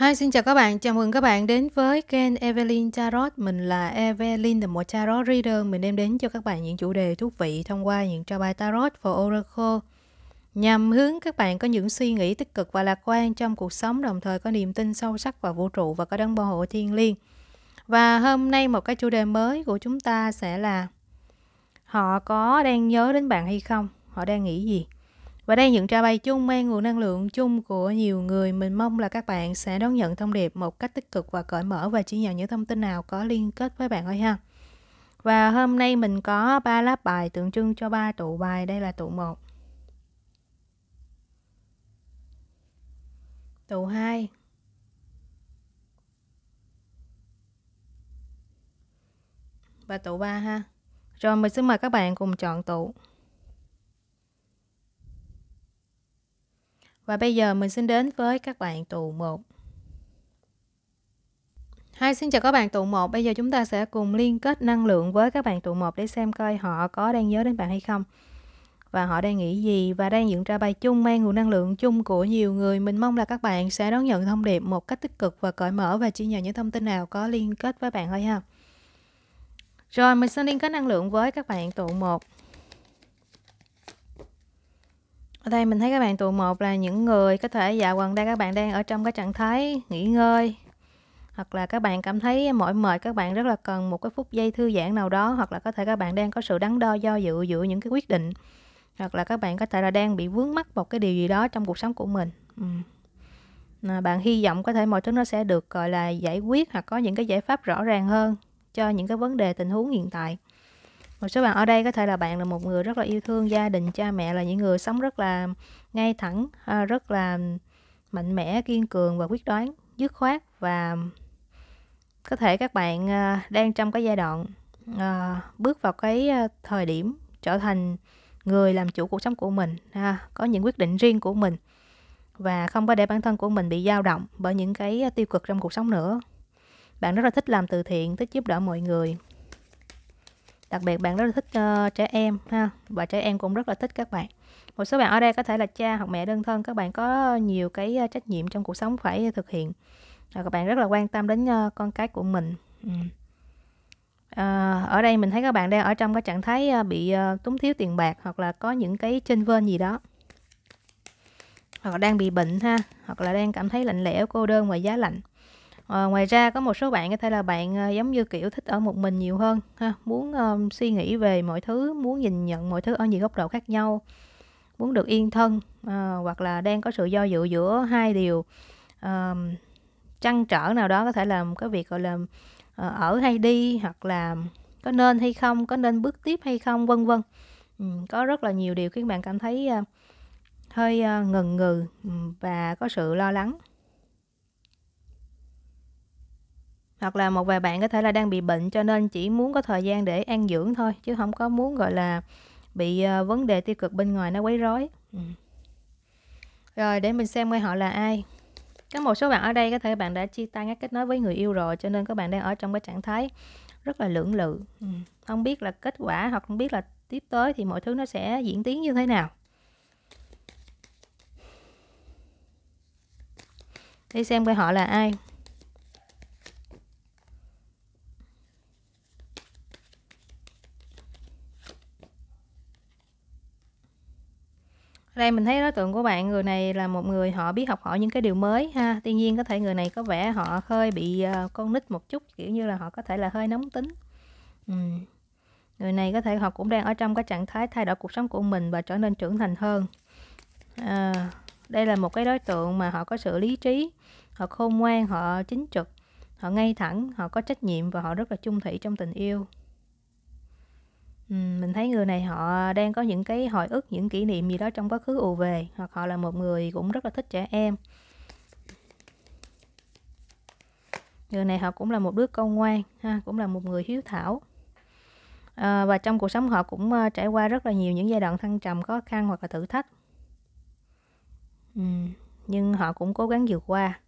Hi, xin chào các bạn. Chào mừng các bạn đến với kênh Evelyn Tarot. Mình là Evelyn, The một tarot reader. Mình đem đến cho các bạn những chủ đề thú vị thông qua những trò bài tarot và oracle nhằm hướng các bạn có những suy nghĩ tích cực và lạc quan trong cuộc sống, đồng thời có niềm tin sâu sắc vào vũ trụ và có đấng bảo hộ thiên liêng. Và hôm nay một cái chủ đề mới của chúng ta sẽ là họ có đang nhớ đến bạn hay không? Họ đang nghĩ gì? Và đây những trao bay chung mang nguồn năng lượng chung của nhiều người. Mình mong là các bạn sẽ đón nhận thông điệp một cách tích cực và cởi mở và chỉ nhận những thông tin nào có liên kết với bạn thôi ha. Và hôm nay mình có 3 lá bài tượng trưng cho 3 tụ bài. Đây là tụ 1. Tụ 2. Và tụ 3 ha. Rồi mình xin mời các bạn cùng chọn tụ. Và bây giờ mình xin đến với các bạn tụ 1. hai xin chào các bạn tụ 1. Bây giờ chúng ta sẽ cùng liên kết năng lượng với các bạn tụ 1 để xem coi họ có đang nhớ đến bạn hay không. Và họ đang nghĩ gì và đang dựng ra bài chung mang nguồn năng lượng chung của nhiều người. Mình mong là các bạn sẽ đón nhận thông điệp một cách tích cực và cởi mở và chia nhận những thông tin nào có liên kết với bạn thôi ha. Rồi, mình sẽ liên kết năng lượng với các bạn tụ 1 ở đây mình thấy các bạn tụ một là những người có thể dạo gần đây các bạn đang ở trong cái trạng thái nghỉ ngơi hoặc là các bạn cảm thấy mỏi mệt các bạn rất là cần một cái phút giây thư giãn nào đó hoặc là có thể các bạn đang có sự đắn đo do dự giữa những cái quyết định hoặc là các bạn có thể là đang bị vướng mắc một cái điều gì đó trong cuộc sống của mình ừ. bạn hy vọng có thể mọi thứ nó sẽ được gọi là giải quyết hoặc có những cái giải pháp rõ ràng hơn cho những cái vấn đề tình huống hiện tại một số bạn ở đây có thể là bạn là một người rất là yêu thương gia đình cha mẹ là những người sống rất là ngay thẳng ờ, rất là mạnh mẽ kiên cường và quyết đoán dứt khoát và có thể các bạn ờ, đang trong cái giai đoạn ờ, bước vào cái thời điểm trở thành người làm chủ cuộc sống của mình có những quyết định riêng của mình và không có để bản thân của mình bị dao động bởi những cái tiêu cực trong cuộc sống nữa bạn rất là thích làm từ thiện thích giúp đỡ mọi người đặc biệt bạn rất là thích uh, trẻ em ha và trẻ em cũng rất là thích các bạn một số bạn ở đây có thể là cha hoặc mẹ đơn thân các bạn có nhiều cái ờ, trách nhiệm trong cuộc sống phải thực hiện và các bạn rất là quan tâm đến uh, con cái của mình ừ. À, ở đây mình thấy các bạn đang ở trong cái trạng thái bị uh, túng thiếu tiền bạc hoặc là có những cái chênh vênh gì đó hoặc là đang bị bệnh ha hoặc là đang cảm thấy lạnh lẽo cô đơn và giá lạnh À, ngoài ra có một số bạn có thể là bạn à, giống như kiểu thích ở một mình nhiều hơn ha, muốn à, suy nghĩ về mọi thứ, muốn nhìn nhận mọi thứ ở nhiều góc độ khác nhau, muốn được yên thân à, hoặc là đang có sự do dự giữa hai điều à, trăn trở nào đó có thể là cái việc gọi là à, ở hay đi hoặc là có nên hay không, có nên bước tiếp hay không vân vân. Ừ, có rất là nhiều điều khiến bạn cảm thấy à, hơi à, ngần ngừ ừ, và có sự lo lắng. hoặc là một vài bạn có thể là đang bị bệnh cho nên chỉ muốn có thời gian để an dưỡng thôi chứ không có muốn gọi là bị ờ, vấn đề tiêu cực bên ngoài nó quấy rối ừ. rồi để mình xem coi họ là ai có một số bạn ở đây có thể bạn đã chia tay ngắt kết nối với người yêu rồi cho nên các bạn đang ở trong cái trạng thái rất là lưỡng lự ừ. không biết là kết quả hoặc không biết là tiếp tới thì mọi thứ nó sẽ diễn tiến như thế nào đi xem coi họ là ai đây mình thấy đối tượng của bạn người này là một người họ biết học hỏi những cái điều mới ha tuy nhiên có thể người này có vẻ họ hơi bị ờ, con nít một chút kiểu như là họ có thể là hơi nóng tính ừ. người này có thể họ cũng đang ở trong cái trạng thái thay đổi cuộc sống của mình và trở nên trưởng thành hơn à, đây là một cái đối tượng mà họ có sự lý trí họ khôn ngoan họ chính trực họ ngay thẳng họ có trách nhiệm và họ rất là chung thủy trong tình yêu mình thấy người này họ đang có những cái hồi ức, những kỷ niệm gì đó trong quá khứ ùa về, hoặc họ là một người cũng rất là thích trẻ em. Người này họ cũng là một đứa con ngoan ha, cũng là một người hiếu thảo. Ờ, và trong cuộc sống họ cũng ờ, trải qua rất là nhiều những giai đoạn thăng trầm, khó khăn hoặc là thử thách. Ừm, nhưng họ cũng cố gắng vượt qua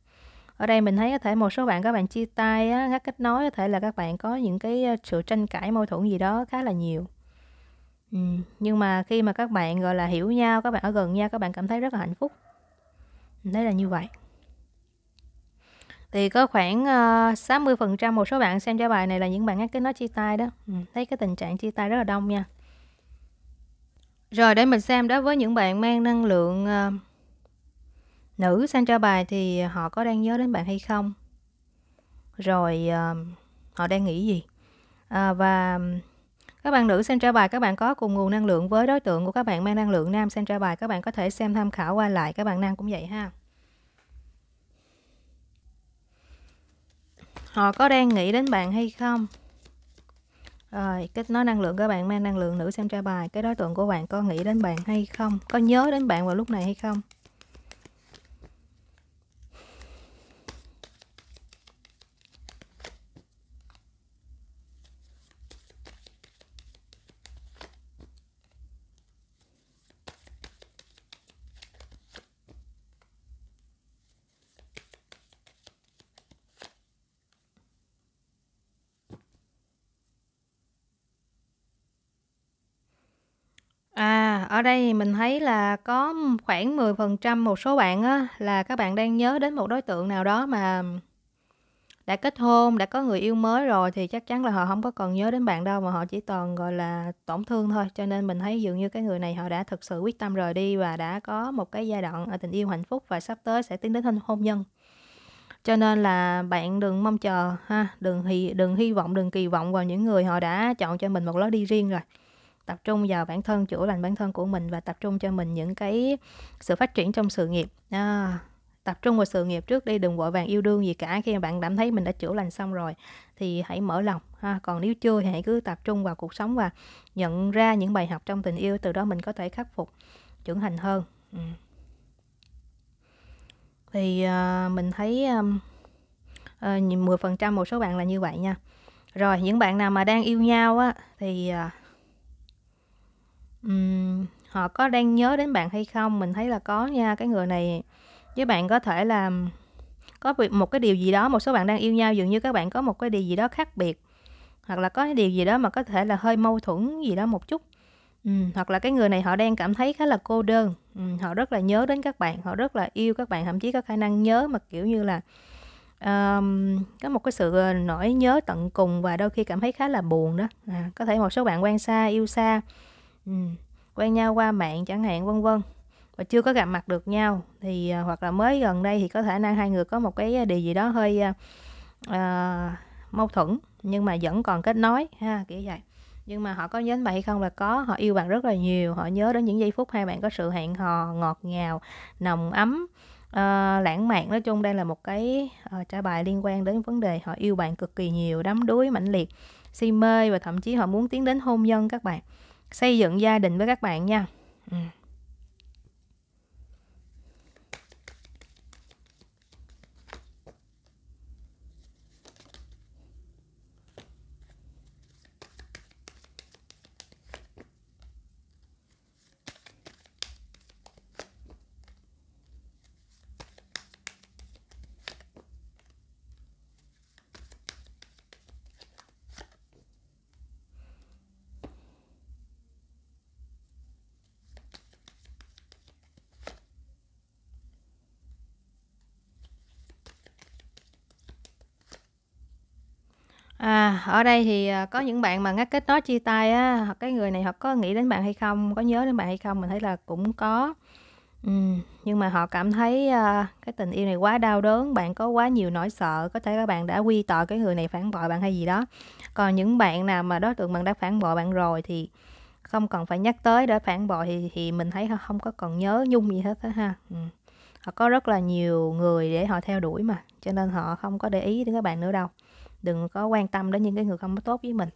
ở đây mình thấy có thể một số bạn các bạn chia tay á, ngắt kết nối có thể là các bạn có những cái ờ, sự tranh cãi mâu thuẫn gì đó khá là nhiều ừ. nhưng mà khi mà các bạn gọi là hiểu nhau các bạn ở gần nhau các bạn cảm thấy rất là hạnh phúc đấy là như vậy thì có khoảng ờ, uh, 60% một số bạn xem cho bài này là những bạn ngắt kết nối chia tay đó ừ. thấy cái tình trạng chia tay rất là đông nha rồi để mình xem đó với những bạn mang năng lượng uh, nữ sang cho bài thì họ có đang nhớ đến bạn hay không rồi uh, họ đang nghĩ gì à, và các bạn nữ xem tra bài các bạn có cùng nguồn năng lượng với đối tượng của các bạn mang năng lượng nam xem tra bài các bạn có thể xem tham khảo qua lại các bạn nam cũng vậy ha họ có đang nghĩ đến bạn hay không rồi kết nối năng lượng các bạn mang năng lượng nữ xem tra bài cái đối tượng của bạn có nghĩ đến bạn hay không có nhớ đến bạn vào lúc này hay không Ở đây thì mình thấy là có khoảng 10% một số bạn á, là các bạn đang nhớ đến một đối tượng nào đó mà đã kết hôn, đã có người yêu mới rồi thì chắc chắn là họ không có còn nhớ đến bạn đâu mà họ chỉ toàn gọi là tổn thương thôi. Cho nên mình thấy dường như cái người này họ đã thực sự quyết tâm rời đi và đã có một cái giai đoạn ở tình yêu hạnh phúc và sắp tới sẽ tiến đến hôn nhân. Cho nên là bạn đừng mong chờ ha, đừng hy đừng hy vọng, đừng kỳ vọng vào những người họ đã chọn cho mình một lối đi riêng rồi tập trung vào bản thân chữa lành bản thân của mình và tập trung cho mình những cái sự phát triển trong sự nghiệp à, tập trung vào sự nghiệp trước đi đừng vội vàng yêu đương gì cả khi mà bạn cảm thấy mình đã chữa lành xong rồi thì hãy mở lòng ha còn nếu chưa thì hãy cứ tập trung vào cuộc sống và nhận ra những bài học trong tình yêu từ đó mình có thể khắc phục trưởng thành hơn ừ. thì uh, mình thấy um, uh, ờ, 10% một số bạn là như vậy nha rồi những bạn nào mà đang yêu nhau á thì uh, Ừm, họ có đang nhớ đến bạn hay không? Mình thấy là có nha, cái người này với bạn có thể là có một cái điều gì đó, một số bạn đang yêu nhau dường như các bạn có một cái điều gì đó khác biệt, hoặc là có cái điều gì đó mà có thể là hơi mâu thuẫn gì đó một chút. Ừm, hoặc là cái người này họ đang cảm thấy khá là cô đơn, ừm, họ rất là nhớ đến các bạn, họ rất là yêu các bạn, thậm chí có khả năng nhớ mà, kiểu như là, ờm, có một cái sự, ờ, nỗi nhớ tận cùng và đôi khi cảm thấy khá là buồn đó. À, có thể một số bạn quen xa, yêu xa. Ừ. quen nhau qua mạng chẳng hạn, vân vân, và chưa có gặp mặt được nhau thì, à, hoặc là mới gần đây thì có thể năng hai người có một cái à, điều gì đó hơi, a, à, mâu thuẫn nhưng mà vẫn còn kết nối ha, kiểu vậy. Nhưng mà họ có nhớ bạn hay không là có, họ yêu bạn rất là nhiều, họ nhớ đến những giây phút hai bạn có sự hẹn hò ngọt ngào, nồng ấm, ờ, lãng mạn. Nói chung đây là một cái, ờ, trả bài liên quan đến vấn đề họ yêu bạn cực kỳ nhiều, đắm đuối, mãnh liệt, si mê và thậm chí họ muốn tiến đến hôn nhân các bạn xây dựng gia đình với các bạn nha. Ừ. ở đây thì à, có những bạn mà ngắt kết nối chia tay á, hoặc cái người này họ có nghĩ đến bạn hay không, có nhớ đến bạn hay không, mình thấy là cũng có. Ừm, nhưng mà họ cảm thấy, a, à, cái tình yêu này quá đau đớn, bạn có quá nhiều nỗi sợ, có thể các bạn đã quy tội cái người này phản bội bạn hay gì đó. Còn những bạn nào mà đối tượng bạn đã phản bội bạn rồi thì không cần phải nhắc tới để phản bội thì thì mình thấy không có còn nhớ nhung gì hết á ha. Ừm. Họ có rất là nhiều người để họ theo đuổi mà, cho nên họ không có để ý đến các bạn nữa đâu đừng có quan tâm đến những cái người không có tốt với mình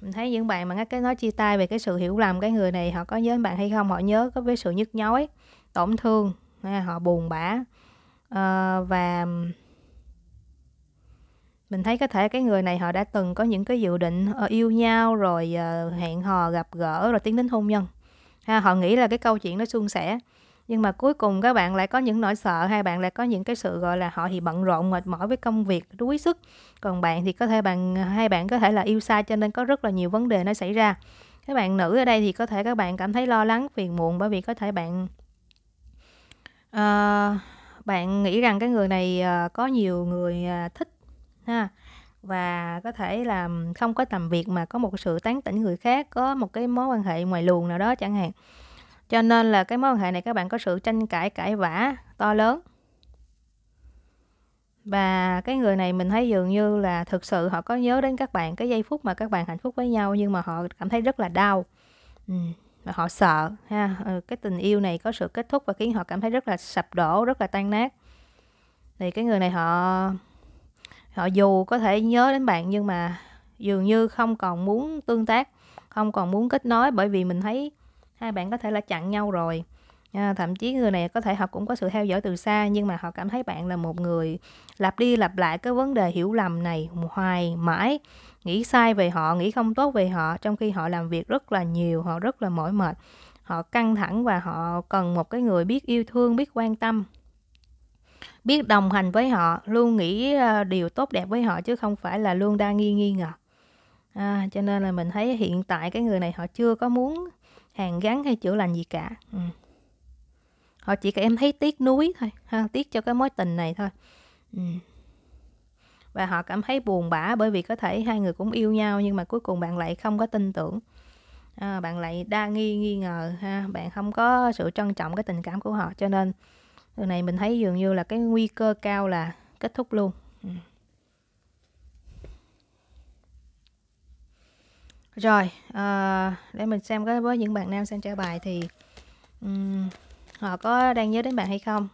mình thấy những bạn mà ngắt cái nói chia tay về cái sự hiểu lầm cái người này họ có nhớ bạn hay không họ nhớ có với sự nhức nhối, tổn thương họ buồn bã à, và mình thấy có thể cái người này họ đã từng có những cái dự định ờ, yêu nhau rồi ờ, hẹn hò gặp gỡ rồi tiến đến hôn nhân ha, họ nghĩ là cái câu chuyện nó suôn sẻ nhưng mà cuối cùng các bạn lại có những nỗi sợ hay bạn lại có những cái sự gọi là họ thì bận rộn mệt mỏi với công việc đuối sức còn bạn thì có thể bạn hai bạn có thể là yêu xa cho nên có rất là nhiều vấn đề nó xảy ra các bạn nữ ở đây thì có thể các bạn cảm thấy lo lắng phiền muộn bởi vì có thể bạn uh, bạn nghĩ rằng cái người này uh, có nhiều người uh, thích ha và có thể là không có tầm việc mà có một sự tán tỉnh người khác có một cái mối quan hệ ngoài luồng nào đó chẳng hạn cho nên là cái mối quan hệ này các bạn có sự tranh cãi cãi vã to lớn. Và cái người này mình thấy dường như là thực sự họ có nhớ đến các bạn cái giây phút mà các bạn hạnh phúc với nhau nhưng mà họ cảm thấy rất là đau. Ừ, và họ sợ ha, ừ, cái tình yêu này có sự kết thúc và khiến họ cảm thấy rất là sập đổ, rất là tan nát. Thì cái người này họ họ dù có thể nhớ đến bạn nhưng mà dường như không còn muốn tương tác, không còn muốn kết nối bởi vì mình thấy hai bạn có thể là chặn nhau rồi à, thậm chí người này có thể họ cũng có sự theo dõi từ xa nhưng mà họ cảm thấy bạn là một người lặp đi lặp lại cái vấn đề hiểu lầm này hoài mãi nghĩ sai về họ nghĩ không tốt về họ trong khi họ làm việc rất là nhiều họ rất là mỏi mệt họ căng thẳng và họ cần một cái người biết yêu thương biết quan tâm biết đồng hành với họ luôn nghĩ à, điều tốt đẹp với họ chứ không phải là luôn đa nghi nghi ngờ à, cho nên là mình thấy hiện tại cái người này họ chưa có muốn hàng gắn hay chữa lành gì cả ừ. họ chỉ cả em thấy tiếc nuối thôi ha tiếc cho cái mối tình này thôi ừ. và họ cảm thấy buồn bã bởi vì có thể hai người cũng yêu nhau nhưng mà cuối cùng bạn lại không có tin tưởng à, bạn lại đa nghi nghi ngờ ha bạn không có sự trân trọng cái tình cảm của họ cho nên từ này mình thấy dường như là cái nguy cơ cao là kết thúc luôn rồi à, để mình xem có với những bạn nam xem trả bài thì um, họ có đang nhớ đến bạn hay không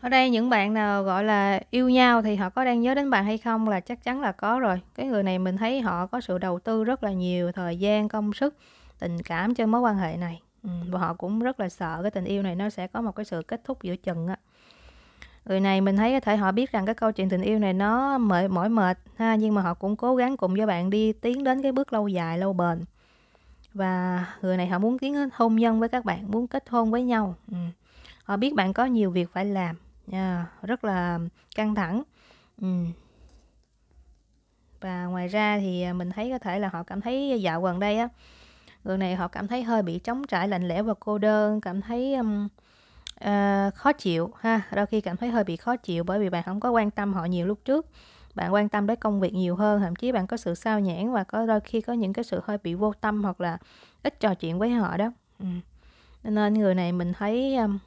Ở đây những bạn nào gọi là yêu nhau thì họ có đang nhớ đến bạn hay không là chắc chắn là có rồi. Cái người này mình thấy họ có sự đầu tư rất là nhiều thời gian, công sức, tình cảm cho mối quan hệ này. Ừ, và họ cũng rất là sợ cái tình yêu này nó sẽ có một cái sự kết thúc giữa chừng á. Người này mình thấy có thể họ biết rằng cái câu chuyện tình yêu này nó mỏi mỏi mệt ha, nhưng mà họ cũng cố gắng cùng với bạn đi tiến đến cái bước lâu dài, lâu bền. Và người này họ muốn tiến hôn nhân với các bạn, muốn kết hôn với nhau. Ừ. Họ biết bạn có nhiều việc phải làm nha rất là căng thẳng ừ. và ngoài ra thì à, mình thấy có thể là họ cảm thấy dạo gần đây á người này họ cảm thấy hơi bị trống trải lạnh lẽo và cô đơn cảm thấy um, uh, khó chịu ha đôi khi cảm thấy hơi bị khó chịu bởi vì bạn không có quan tâm họ nhiều lúc trước bạn quan tâm đến công việc nhiều hơn thậm chí bạn có sự sao nhãn và có đôi khi có những cái sự hơi bị vô tâm hoặc là ít trò chuyện với họ đó ừ. nên người này mình thấy um,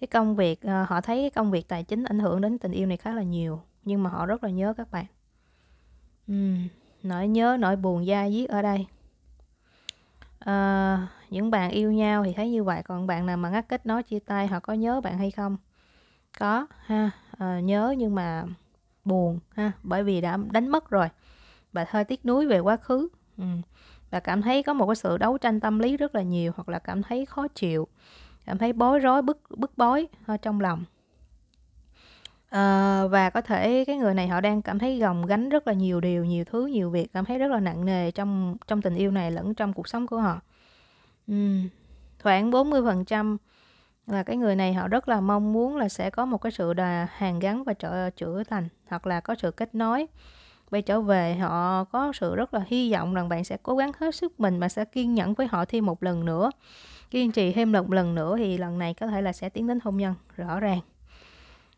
cái công việc uh, họ thấy cái công việc tài chính ảnh hưởng đến tình yêu này khá là nhiều nhưng mà họ rất là nhớ các bạn uhm, nỗi nhớ nỗi buồn da diết ở đây à, những bạn yêu nhau thì thấy như vậy còn bạn nào mà ngắt kết nối chia tay họ có nhớ bạn hay không có ha à, nhớ nhưng mà buồn ha bởi vì đã đánh mất rồi và hơi tiếc nuối về quá khứ ừ. bà cảm thấy có một cái sự đấu tranh tâm lý rất là nhiều hoặc là cảm thấy khó chịu cảm thấy bối rối bức bức bối ở ờ, trong lòng à, và có thể cái người này họ đang cảm thấy gồng gánh rất là nhiều điều nhiều thứ nhiều việc cảm thấy rất là nặng nề trong trong tình yêu này lẫn trong cuộc sống của họ ừ. khoảng 40 phần trăm là cái người này họ rất là mong muốn là sẽ có một cái sự đà hàng gắn và trở chữa thành hoặc là có sự kết nối quay trở về họ có sự rất là hy vọng rằng bạn sẽ cố gắng hết sức mình mà sẽ kiên nhẫn với họ thêm một lần nữa kiên trì thêm một lần nữa thì lần này có thể là sẽ tiến đến hôn nhân rõ ràng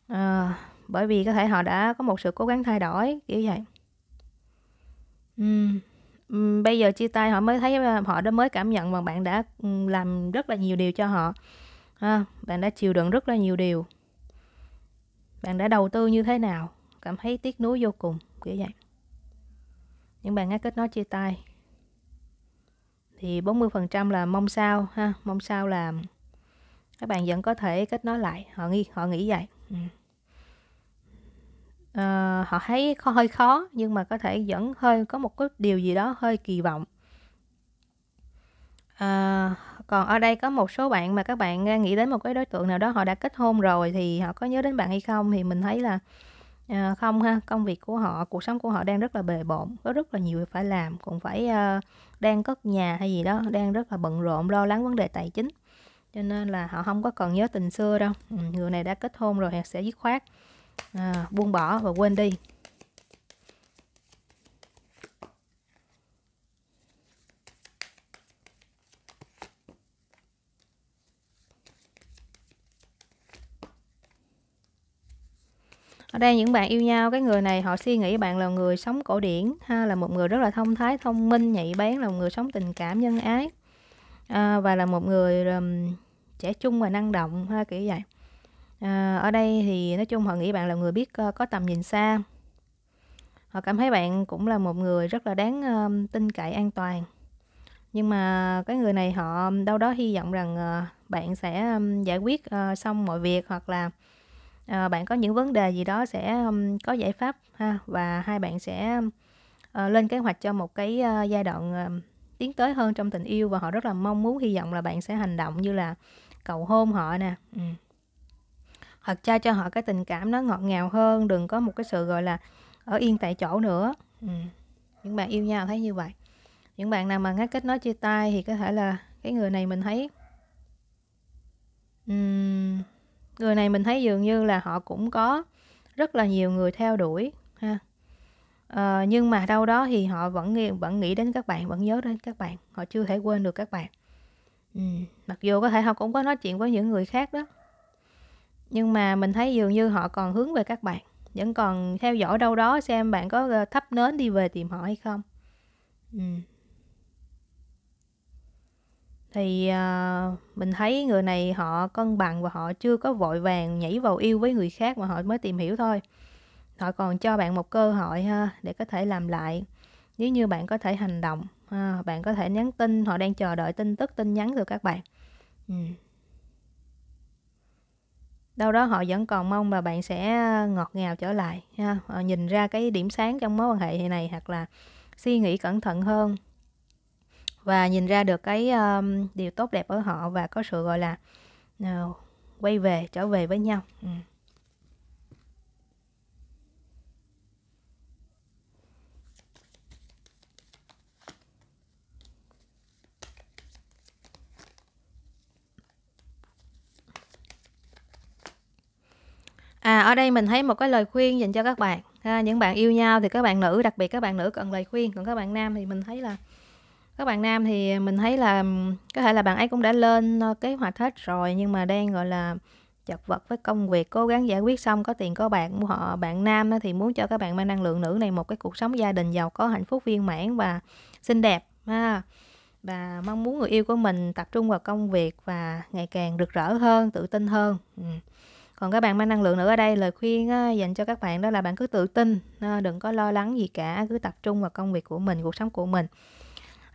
à, bởi vì có thể họ đã có một sự cố gắng thay đổi kiểu vậy uhm. bây giờ chia tay họ mới thấy ờ, họ đã mới cảm nhận mà bạn đã làm rất là nhiều điều cho họ à, bạn đã chịu đựng rất là nhiều điều bạn đã đầu tư như thế nào cảm thấy tiếc nuối vô cùng kiểu vậy nhưng bạn nghe kết nói chia tay thì 40% là mong sao ha mong sao là các bạn vẫn có thể kết nối lại họ nghi họ nghĩ vậy à, họ thấy khó, hơi khó nhưng mà có thể vẫn hơi có một cái điều gì đó hơi kỳ vọng à, còn ở đây có một số bạn mà các bạn nghĩ đến một cái đối tượng nào đó họ đã kết hôn rồi thì họ có nhớ đến bạn hay không thì mình thấy là à, không ha công việc của họ cuộc sống của họ đang rất là bề bộn có rất là nhiều việc phải làm cũng phải uh, đang cất nhà hay gì đó đang rất là bận rộn lo lắng vấn đề tài chính cho nên là họ không có còn nhớ tình xưa đâu ừ, người này đã kết hôn rồi sẽ dứt khoát à, buông bỏ và quên đi ở đây những bạn yêu nhau cái người này họ suy nghĩ bạn là người sống cổ điển ha là một người rất là thông thái thông minh nhạy bén là một người sống tình cảm nhân ái à, và là một người um, trẻ trung và năng động ha kiểu vậy à, ở đây thì nói chung họ nghĩ bạn là người biết uh, có tầm nhìn xa họ cảm thấy bạn cũng là một người rất là đáng um, tin cậy an toàn nhưng mà cái người này họ đâu đó hy vọng rằng uh, bạn sẽ um, giải quyết uh, xong mọi việc hoặc là à, bạn có những vấn đề gì đó sẽ um, có giải pháp ha và hai bạn sẽ uh, lên kế hoạch cho một cái uh, giai đoạn uh, tiến tới hơn trong tình yêu và họ rất là mong muốn hy vọng là bạn sẽ hành động như là cầu hôn họ nè ừ. hoặc trao cho họ cái tình cảm nó ngọt ngào hơn đừng có một cái sự gọi là ở yên tại chỗ nữa ừ. những bạn yêu nhau thấy như vậy những bạn nào mà ngắt kết nối chia tay thì có thể là cái người này mình thấy um, người này mình thấy dường như là họ cũng có rất là nhiều người theo đuổi ha à, nhưng mà đâu đó thì họ vẫn nghĩ, vẫn nghĩ đến các bạn vẫn nhớ đến các bạn họ chưa thể quên được các bạn ừ. mặc dù có thể họ cũng có nói chuyện với những người khác đó nhưng mà mình thấy dường như họ còn hướng về các bạn vẫn còn theo dõi đâu đó xem bạn có ờ, thắp nến đi về tìm họ hay không ừ thì uh, mình thấy người này họ cân bằng và họ chưa có vội vàng nhảy vào yêu với người khác mà họ mới tìm hiểu thôi họ còn cho bạn một cơ hội ha để có thể làm lại nếu như bạn có thể hành động ha, à, bạn có thể nhắn tin họ đang chờ đợi tin tức tin nhắn từ các bạn ừ. đâu đó họ vẫn còn mong là bạn sẽ ngọt ngào trở lại ha họ ờ, nhìn ra cái điểm sáng trong mối quan hệ này hoặc là suy nghĩ cẩn thận hơn và nhìn ra được cái um, điều tốt đẹp ở họ và có sự gọi là uh, quay về trở về với nhau ừ. À, ở đây mình thấy một cái lời khuyên dành cho các bạn. À, những bạn yêu nhau thì các bạn nữ, đặc biệt các bạn nữ cần lời khuyên, còn các bạn nam thì mình thấy là các bạn nam thì mình thấy là có thể là bạn ấy cũng đã lên kế hoạch hết rồi nhưng mà đang gọi là chật vật với công việc cố gắng giải quyết xong có tiền có bạn họ bạn nam thì muốn cho các bạn mang năng lượng nữ này một cái cuộc sống gia đình giàu có hạnh phúc viên mãn và xinh đẹp ha và mong muốn người yêu của mình tập trung vào công việc và ngày càng rực rỡ hơn tự tin hơn ừ. còn các bạn mang năng lượng nữ ở đây lời khuyên dành cho các bạn đó là bạn cứ tự tin đừng có lo lắng gì cả cứ tập trung vào công việc của mình cuộc sống của mình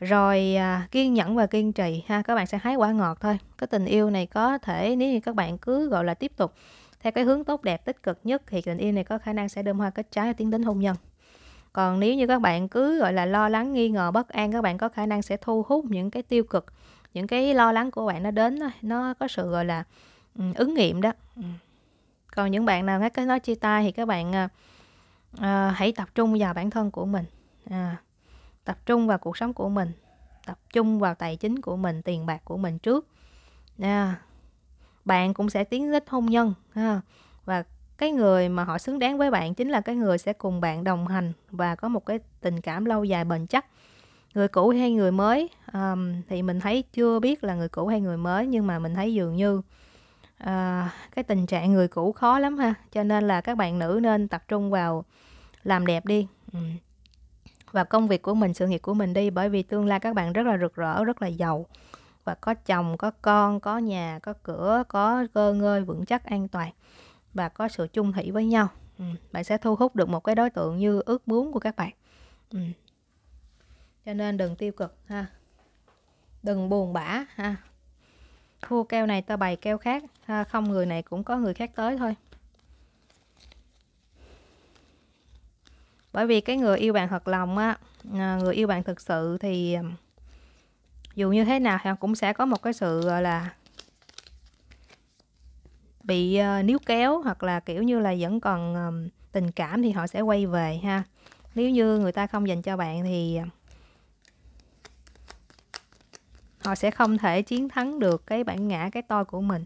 rồi à, kiên nhẫn và kiên trì ha các bạn sẽ hái quả ngọt thôi cái tình yêu này có thể nếu như các bạn cứ gọi là tiếp tục theo cái hướng tốt đẹp tích cực nhất thì tình yêu này có khả năng sẽ đơm hoa kết trái tiến đến hôn nhân còn nếu như các bạn cứ gọi là lo lắng nghi ngờ bất an các bạn có khả năng sẽ thu hút những cái tiêu cực những cái lo lắng của bạn nó đến nó có sự gọi là ứng nghiệm đó còn những bạn nào nghe cái nói chia tay thì các bạn à, à hãy tập trung vào bản thân của mình à, tập trung vào cuộc sống của mình tập trung vào tài chính của mình tiền bạc của mình trước à, bạn cũng sẽ tiến đến hôn nhân à, và cái người mà họ xứng đáng với bạn chính là cái người sẽ cùng bạn đồng hành và có một cái tình cảm lâu dài bền chắc người cũ hay người mới um, thì mình thấy chưa biết là người cũ hay người mới nhưng mà mình thấy dường như uh, cái tình trạng người cũ khó lắm ha cho nên là các bạn nữ nên tập trung vào làm đẹp đi um và công việc của mình sự nghiệp của mình đi bởi vì tương lai các bạn rất là rực rỡ rất là giàu và có chồng có con có nhà có cửa có cơ ngơi vững chắc an toàn và có sự chung thủy với nhau ừ, bạn sẽ thu hút được một cái đối tượng như ước muốn của các bạn ừ. cho nên đừng tiêu cực ha đừng buồn bã ha thua keo này ta bày keo khác ha không người này cũng có người khác tới thôi bởi vì cái người yêu bạn thật lòng á à, người yêu bạn thực sự thì dù như thế nào thì cũng sẽ có một cái sự gọi là bị ờ, níu kéo hoặc là kiểu như là vẫn còn tình cảm thì họ sẽ quay về ha nếu như người ta không dành cho bạn thì họ sẽ không thể chiến thắng được cái bản ngã cái tôi của mình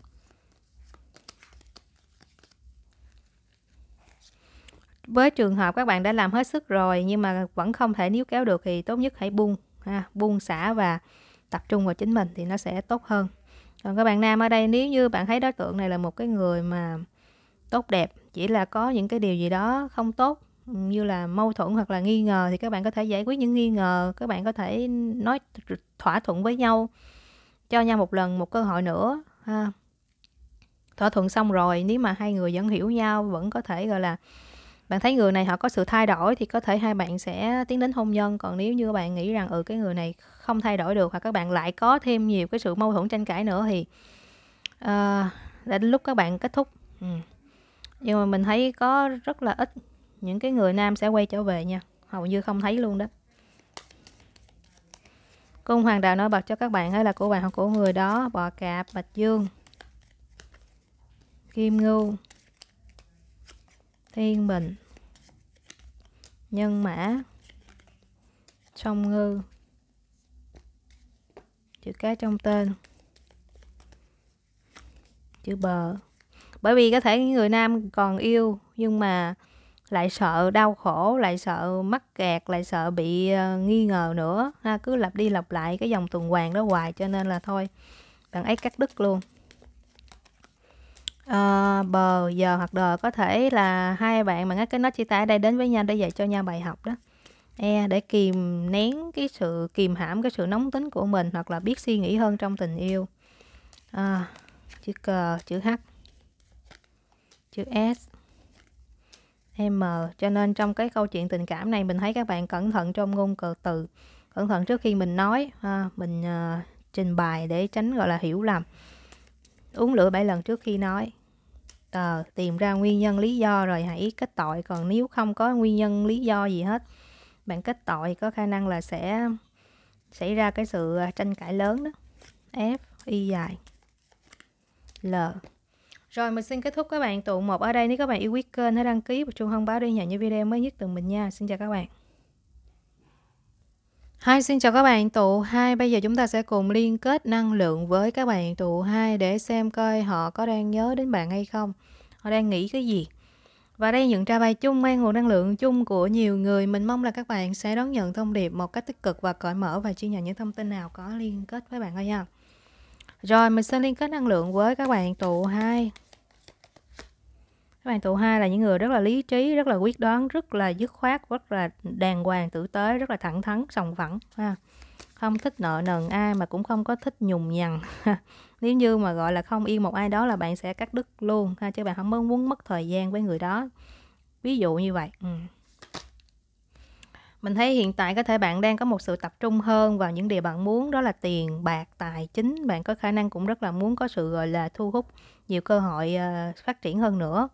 với trường hợp các bạn đã làm hết sức rồi nhưng mà vẫn không thể níu kéo được thì tốt nhất hãy buông ha, buông xả và tập trung vào chính mình thì nó sẽ tốt hơn còn các bạn nam ở đây nếu như bạn thấy đối tượng này là một cái người mà tốt đẹp chỉ là có những cái điều gì đó không tốt như là mâu thuẫn hoặc là nghi ngờ thì các bạn có thể giải quyết những nghi ngờ các bạn có thể nói thỏa thuận với nhau cho nhau một lần một cơ hội nữa ha. thỏa thuận xong rồi nếu mà hai người vẫn hiểu nhau vẫn có thể gọi là bạn thấy người này họ có sự thay đổi thì có thể hai bạn sẽ tiến đến hôn nhân còn nếu như bạn nghĩ rằng ừ cái người này không thay đổi được hoặc các bạn lại có thêm nhiều cái sự mâu thuẫn tranh cãi nữa thì uh, đến lúc các bạn kết thúc ừ. nhưng mà mình thấy có rất là ít những cái người nam sẽ quay trở về nha hầu như không thấy luôn đó cung hoàng đạo nói bật cho các bạn ấy là của bạn hoặc của người đó bò cạp bạch dương kim ngưu Thiên Bình Nhân Mã song Ngư Chữ cái trong tên Chữ bờ Bởi vì có thể người nam còn yêu Nhưng mà lại sợ đau khổ lại sợ mắc kẹt lại sợ bị ờ, nghi ngờ nữa ha cứ lặp đi lặp lại cái dòng tuần hoàn đó hoài cho nên là thôi bạn ấy cắt đứt luôn Ờ, bờ, giờ hoặc đờ có thể là hai bạn mà ngắt cái nối chia tay đây đến với nhau để dạy cho nhau bài học đó. E để kìm nén cái sự kìm hãm cái sự nóng tính của mình hoặc là biết suy nghĩ hơn trong tình yêu. À, chữ c chữ H, chữ S, M. Cho nên trong cái câu chuyện tình cảm này mình thấy các bạn cẩn thận trong ngôn cờ từ, cẩn thận trước khi mình nói, à, mình à, trình bày để tránh gọi là hiểu lầm uống lửa bảy lần trước khi nói à, tìm ra nguyên nhân lý do rồi hãy kết tội còn nếu không có nguyên nhân lý do gì hết bạn kết tội có khả năng là sẽ xảy ra cái sự à, tranh cãi lớn đó F Y dài L rồi mình xin kết thúc các bạn tụ một ở đây nếu các bạn yêu quý kênh hãy đăng ký và chuông thông báo để nhận những video mới nhất từ mình nha xin chào các bạn Hi, xin chào các bạn tụ 2 Bây giờ chúng ta sẽ cùng liên kết năng lượng với các bạn tụ 2 Để xem coi họ có đang nhớ đến bạn hay không Họ đang nghĩ cái gì Và đây những trà bài chung mang nguồn năng lượng chung của nhiều người Mình mong là các bạn sẽ đón nhận thông điệp một cách tích cực và cởi mở Và chia nhận những thông tin nào có liên kết với bạn thôi nha Rồi, mình sẽ liên kết năng lượng với các bạn tụ 2 các bạn tụ hai là những người rất là lý trí rất là quyết đoán rất là dứt khoát rất là đàng hoàng tử tế rất là thẳng thắn sòng phẳng ha không thích nợ nần ai mà cũng không có thích nhùng nhằn nếu như mà gọi là không yêu một ai đó là bạn sẽ cắt đứt luôn ha chứ bạn không muốn mất thời gian với người đó ví dụ như vậy ừ. mình thấy hiện tại có thể bạn đang có một sự tập trung hơn vào những điều bạn muốn đó là tiền bạc tài chính bạn có khả năng cũng rất là muốn có sự gọi là thu hút nhiều cơ hội uh, phát triển hơn nữa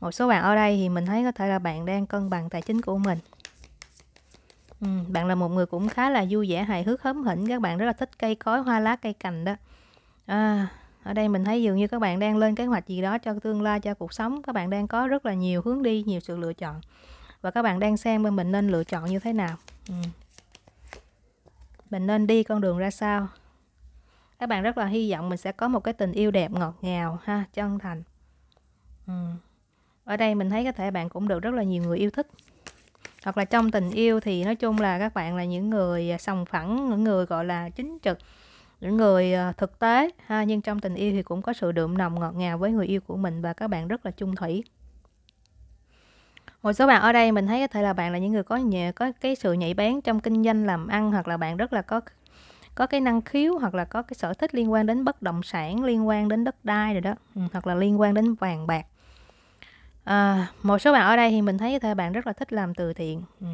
một số bạn ở đây thì mình thấy có thể là bạn đang cân bằng tài chính của mình ừ, bạn là một người cũng khá là vui vẻ hài hước hớm hỉnh các bạn rất là thích cây cối hoa lá cây cành đó à, ở đây mình thấy dường như các bạn đang lên kế hoạch gì đó cho tương lai cho cuộc sống các bạn đang có rất là nhiều hướng đi nhiều sự lựa chọn và các bạn đang xem bên mình nên lựa chọn như thế nào ừ. mình nên đi con đường ra sao các bạn rất là hy vọng mình sẽ có một cái tình yêu đẹp ngọt ngào ha chân thành ừ ở đây mình thấy có thể bạn cũng được rất là nhiều người yêu thích hoặc là trong tình yêu thì nói chung là các bạn là những người à, sòng phẳng những người gọi là chính trực những người à, thực tế ha nhưng trong tình yêu thì cũng có sự đượm nồng ngọt ngào với người yêu của mình và các bạn rất là chung thủy một số bạn ở đây mình thấy có thể là bạn là những người có nhẹ có cái sự nhạy bén trong kinh doanh làm ăn hoặc là bạn rất là có có cái năng khiếu hoặc là có cái sở thích liên quan đến bất động sản liên quan đến đất đai rồi đó ừ, hoặc là liên quan đến vàng bạc à, một số bạn ở đây thì mình thấy các bạn rất là thích làm từ thiện ừ.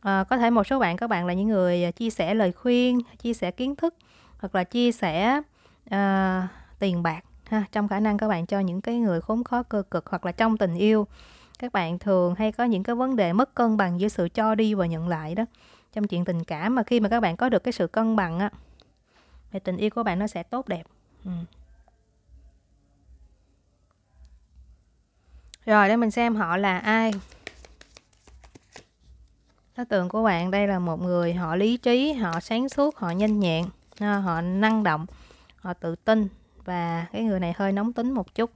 à, có thể một số bạn các bạn là những người à, chia sẻ lời khuyên chia sẻ kiến thức hoặc là chia sẻ à, tiền bạc ha trong khả năng các bạn cho những cái người khốn khó cơ cực hoặc là trong tình yêu các bạn thường hay có những cái vấn đề mất cân bằng giữa sự cho đi và nhận lại đó trong chuyện tình cảm mà khi mà các bạn có được cái sự cân bằng á thì tình yêu của bạn nó sẽ tốt đẹp ừ. Rồi để mình xem họ là ai Đối tượng của bạn đây là một người họ lý trí, họ sáng suốt, họ nhanh nhẹn, à, họ năng động, họ tự tin và cái người này hơi nóng tính một chút.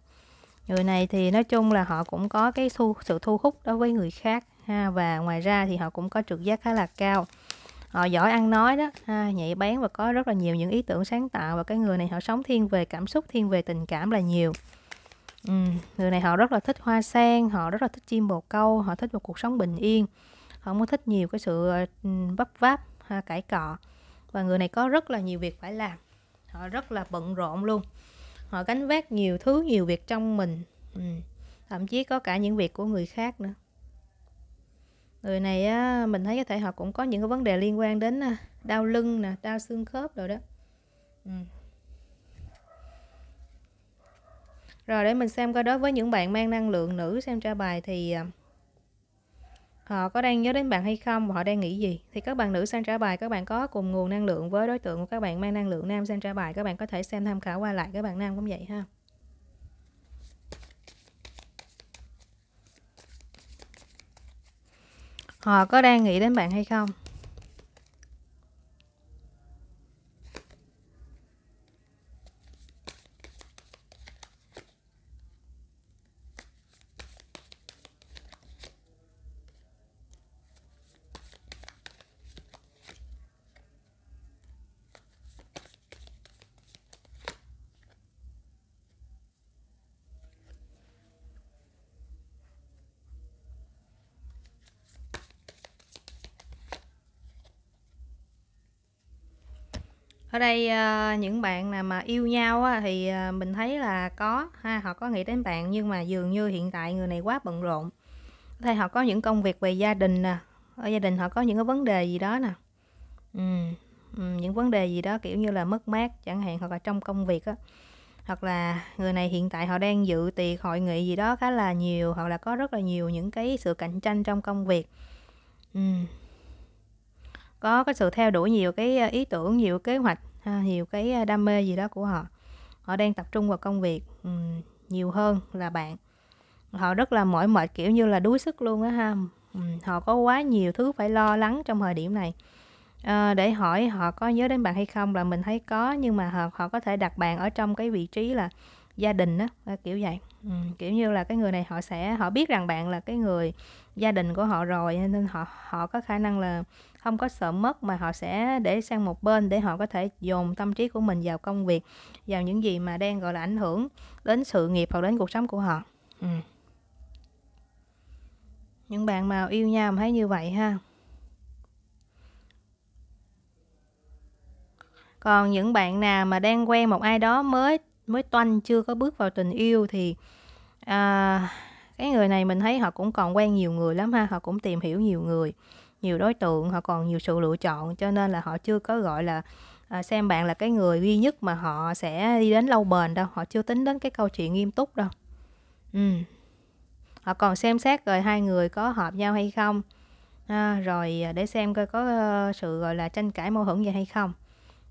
Người này thì nói chung là họ cũng có cái su, sự thu hút đối với người khác ha và ngoài ra thì họ cũng có trực giác khá là cao. Họ giỏi ăn nói đó, ha, nhạy bén và có rất là nhiều những ý tưởng sáng tạo và cái người này họ sống thiên về cảm xúc, thiên về tình cảm là nhiều. Ừ, người này họ rất là thích hoa sen, họ rất là thích chim bồ câu, họ thích một cuộc sống bình yên. Họ không thích nhiều cái sự ờ, ừ, vấp váp, ha, cải cọ. Và người này có rất là nhiều việc phải làm. Họ rất là bận rộn luôn. Họ gánh vác nhiều thứ, nhiều việc trong mình. Ừ, thậm chí có cả những việc của người khác nữa. Người này á, mình thấy có thể họ cũng có những cái vấn đề liên quan đến à, đau lưng nè, đau xương khớp rồi đó. Rồi để mình xem coi đối với những bạn mang năng lượng nữ xem tra bài thì à, họ có đang nhớ đến bạn hay không và họ đang nghĩ gì thì các bạn nữ xem trả bài các bạn có cùng nguồn năng lượng với đối tượng của các bạn mang năng lượng nam xem trả bài các bạn có thể xem tham khảo qua lại các bạn nam cũng vậy ha họ có đang nghĩ đến bạn hay không ở đây ờ, những bạn nào mà yêu nhau thì ờ, mình thấy là có ha họ có nghĩ đến bạn nhưng mà dường như hiện tại người này quá bận rộn có họ có những công việc về gia đình nè ở gia đình họ có những cái vấn đề gì đó nè ừ, những vấn đề gì đó kiểu như là mất mát chẳng hạn hoặc là trong công việc á hoặc là người này hiện tại họ đang dự tiệc hội nghị gì đó khá là nhiều hoặc là có rất là nhiều những cái sự cạnh tranh trong công việc ừ, có cái sự theo đuổi nhiều cái ờ, ý tưởng nhiều kế hoạch nhiều cái ờ, đam mê gì đó của họ họ đang tập trung vào công việc nhiều hơn là bạn họ rất là mỏi mệt kiểu như là đuối sức luôn á ha họ có quá nhiều thứ phải lo lắng trong thời điểm này à, để hỏi họ có nhớ đến bạn hay không là mình thấy có nhưng mà họ, họ có thể đặt bạn ở trong cái vị trí là gia đình đó ờ, kiểu vậy ừ, kiểu như là cái người này họ sẽ họ biết rằng bạn là cái người gia đình của họ rồi nên họ họ có khả năng là không có sợ mất mà họ sẽ để sang một bên để họ có thể dồn tâm trí của mình vào công việc vào những gì mà đang gọi là ảnh hưởng đến sự nghiệp hoặc đến cuộc sống của họ ừ. những bạn mà yêu nhau mà thấy như vậy ha còn những bạn nào mà đang quen một ai đó mới mới toanh chưa có bước vào tình yêu thì à, cái người này mình thấy họ cũng còn quen nhiều người lắm ha họ cũng tìm hiểu nhiều người nhiều đối tượng họ còn nhiều sự lựa chọn cho nên là họ chưa có gọi là à, xem bạn là cái người duy nhất mà họ sẽ đi đến lâu bền đâu họ chưa tính đến cái câu chuyện nghiêm túc đâu ừ họ còn xem xét rồi hai người có hợp nhau hay không à, rồi để xem coi có ờ, sự gọi là tranh cãi mâu thuẫn gì hay không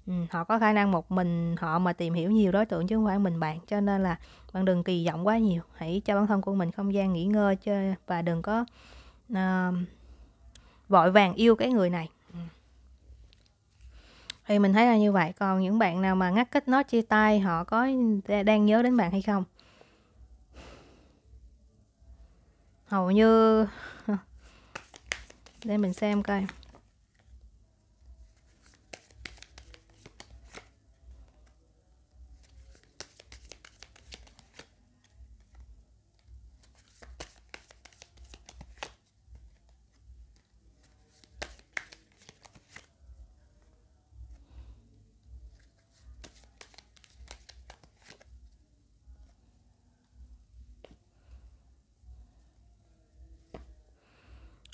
Ừ, họ có khả năng một mình họ mà tìm hiểu nhiều đối tượng chứ không phải mình bạn cho nên là bạn đừng kỳ vọng quá nhiều hãy cho bản thân của mình không gian nghỉ ngơi chơi và đừng có uh, vội vàng yêu cái người này ừ. thì mình thấy là như vậy còn những bạn nào mà ngắt kết nối chia tay họ có đang nhớ đến bạn hay không hầu như để mình xem coi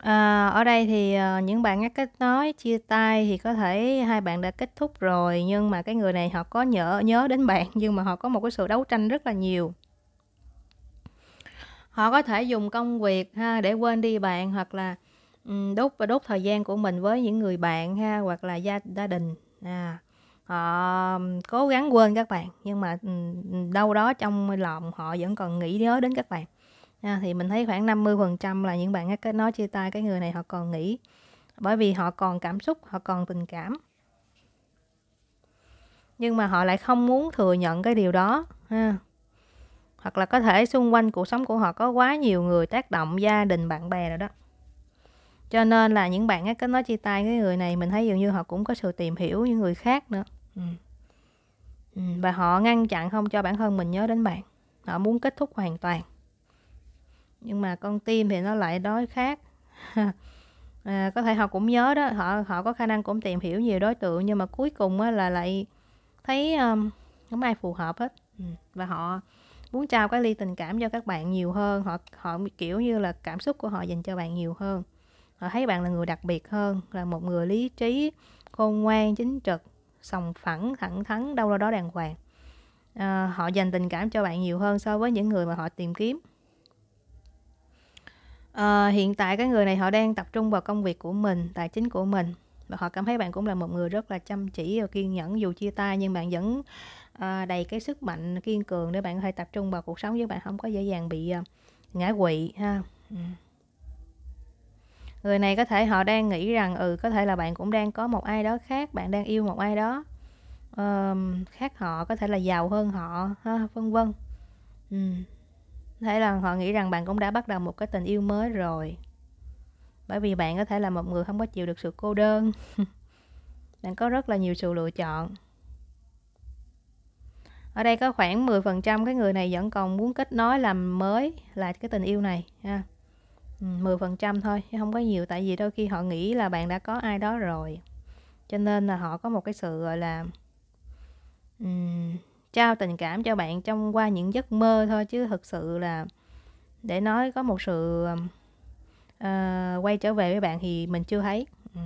À, ở đây thì, ờ, những bạn ngắt kết nối, chia tay thì có thể hai bạn đã kết thúc rồi, nhưng mà cái người này họ có nhớ nhớ đến bạn, nhưng mà họ có một cái sự đấu tranh rất là nhiều. Họ có thể dùng công việc ha, để quên đi bạn hoặc là, ừm, đốt và đốt thời gian của mình với những người bạn ha, hoặc là gia gia đình. À, họ cố gắng quên các bạn, nhưng mà, ừm, đâu đó trong lòng họ vẫn còn nghĩ nhớ đến các bạn à, thì mình thấy khoảng 50% là những bạn kết nói chia tay cái người này họ còn nghĩ bởi vì họ còn cảm xúc họ còn tình cảm nhưng mà họ lại không muốn thừa nhận cái điều đó ha hoặc là có thể xung quanh cuộc sống của họ có quá nhiều người tác động gia đình bạn bè rồi đó cho nên là những bạn kết nói chia tay cái người này mình thấy dường như họ cũng có sự tìm hiểu những người khác nữa ừ. ừ. và họ ngăn chặn không cho bản thân mình nhớ đến bạn họ muốn kết thúc hoàn toàn nhưng mà con tim thì nó lại nói khác à, có thể họ cũng nhớ đó họ họ có khả năng cũng tìm hiểu nhiều đối tượng nhưng mà cuối cùng á, là lại thấy um, không ai phù hợp hết ừ. và họ muốn trao cái ly tình cảm cho các bạn nhiều hơn họ họ kiểu như là cảm xúc của họ dành cho bạn nhiều hơn họ thấy bạn là người đặc biệt hơn là một người lý trí khôn ngoan chính trực sòng phẳng thẳng thắn đâu đâu đó đàng hoàng à, họ dành tình cảm cho bạn nhiều hơn so với những người mà họ tìm kiếm Ờ, hiện tại cái người này họ đang tập trung vào công việc của mình, tài chính của mình và họ cảm thấy bạn cũng là một người rất là chăm chỉ và kiên nhẫn dù chia tay nhưng bạn vẫn à, đầy cái sức mạnh kiên cường để bạn có thể tập trung vào cuộc sống chứ bạn không có dễ dàng bị ờ, ngã quỵ ha. Ừ. Người này có thể họ đang nghĩ rằng ừ có thể là bạn cũng đang có một ai đó khác, bạn đang yêu một ai đó um, khác họ có thể là giàu hơn họ ha vân vân. Ừ. Thế là họ nghĩ rằng bạn cũng đã bắt đầu một cái tình yêu mới rồi. Bởi vì bạn có thể là một người không có chịu được sự cô đơn. bạn có rất là nhiều sự lựa chọn. Ở đây có khoảng 10% cái người này vẫn còn muốn kết nối làm mới là cái tình yêu này ha. 10% ừ, thôi, chứ không có nhiều tại vì đôi khi họ nghĩ là bạn đã có ai đó rồi. Cho nên là họ có một cái sự gọi là um, trao tình cảm cho bạn trong qua những giấc mơ thôi chứ thực sự là để nói có một sự uh, quay trở về với bạn thì mình chưa thấy ừ.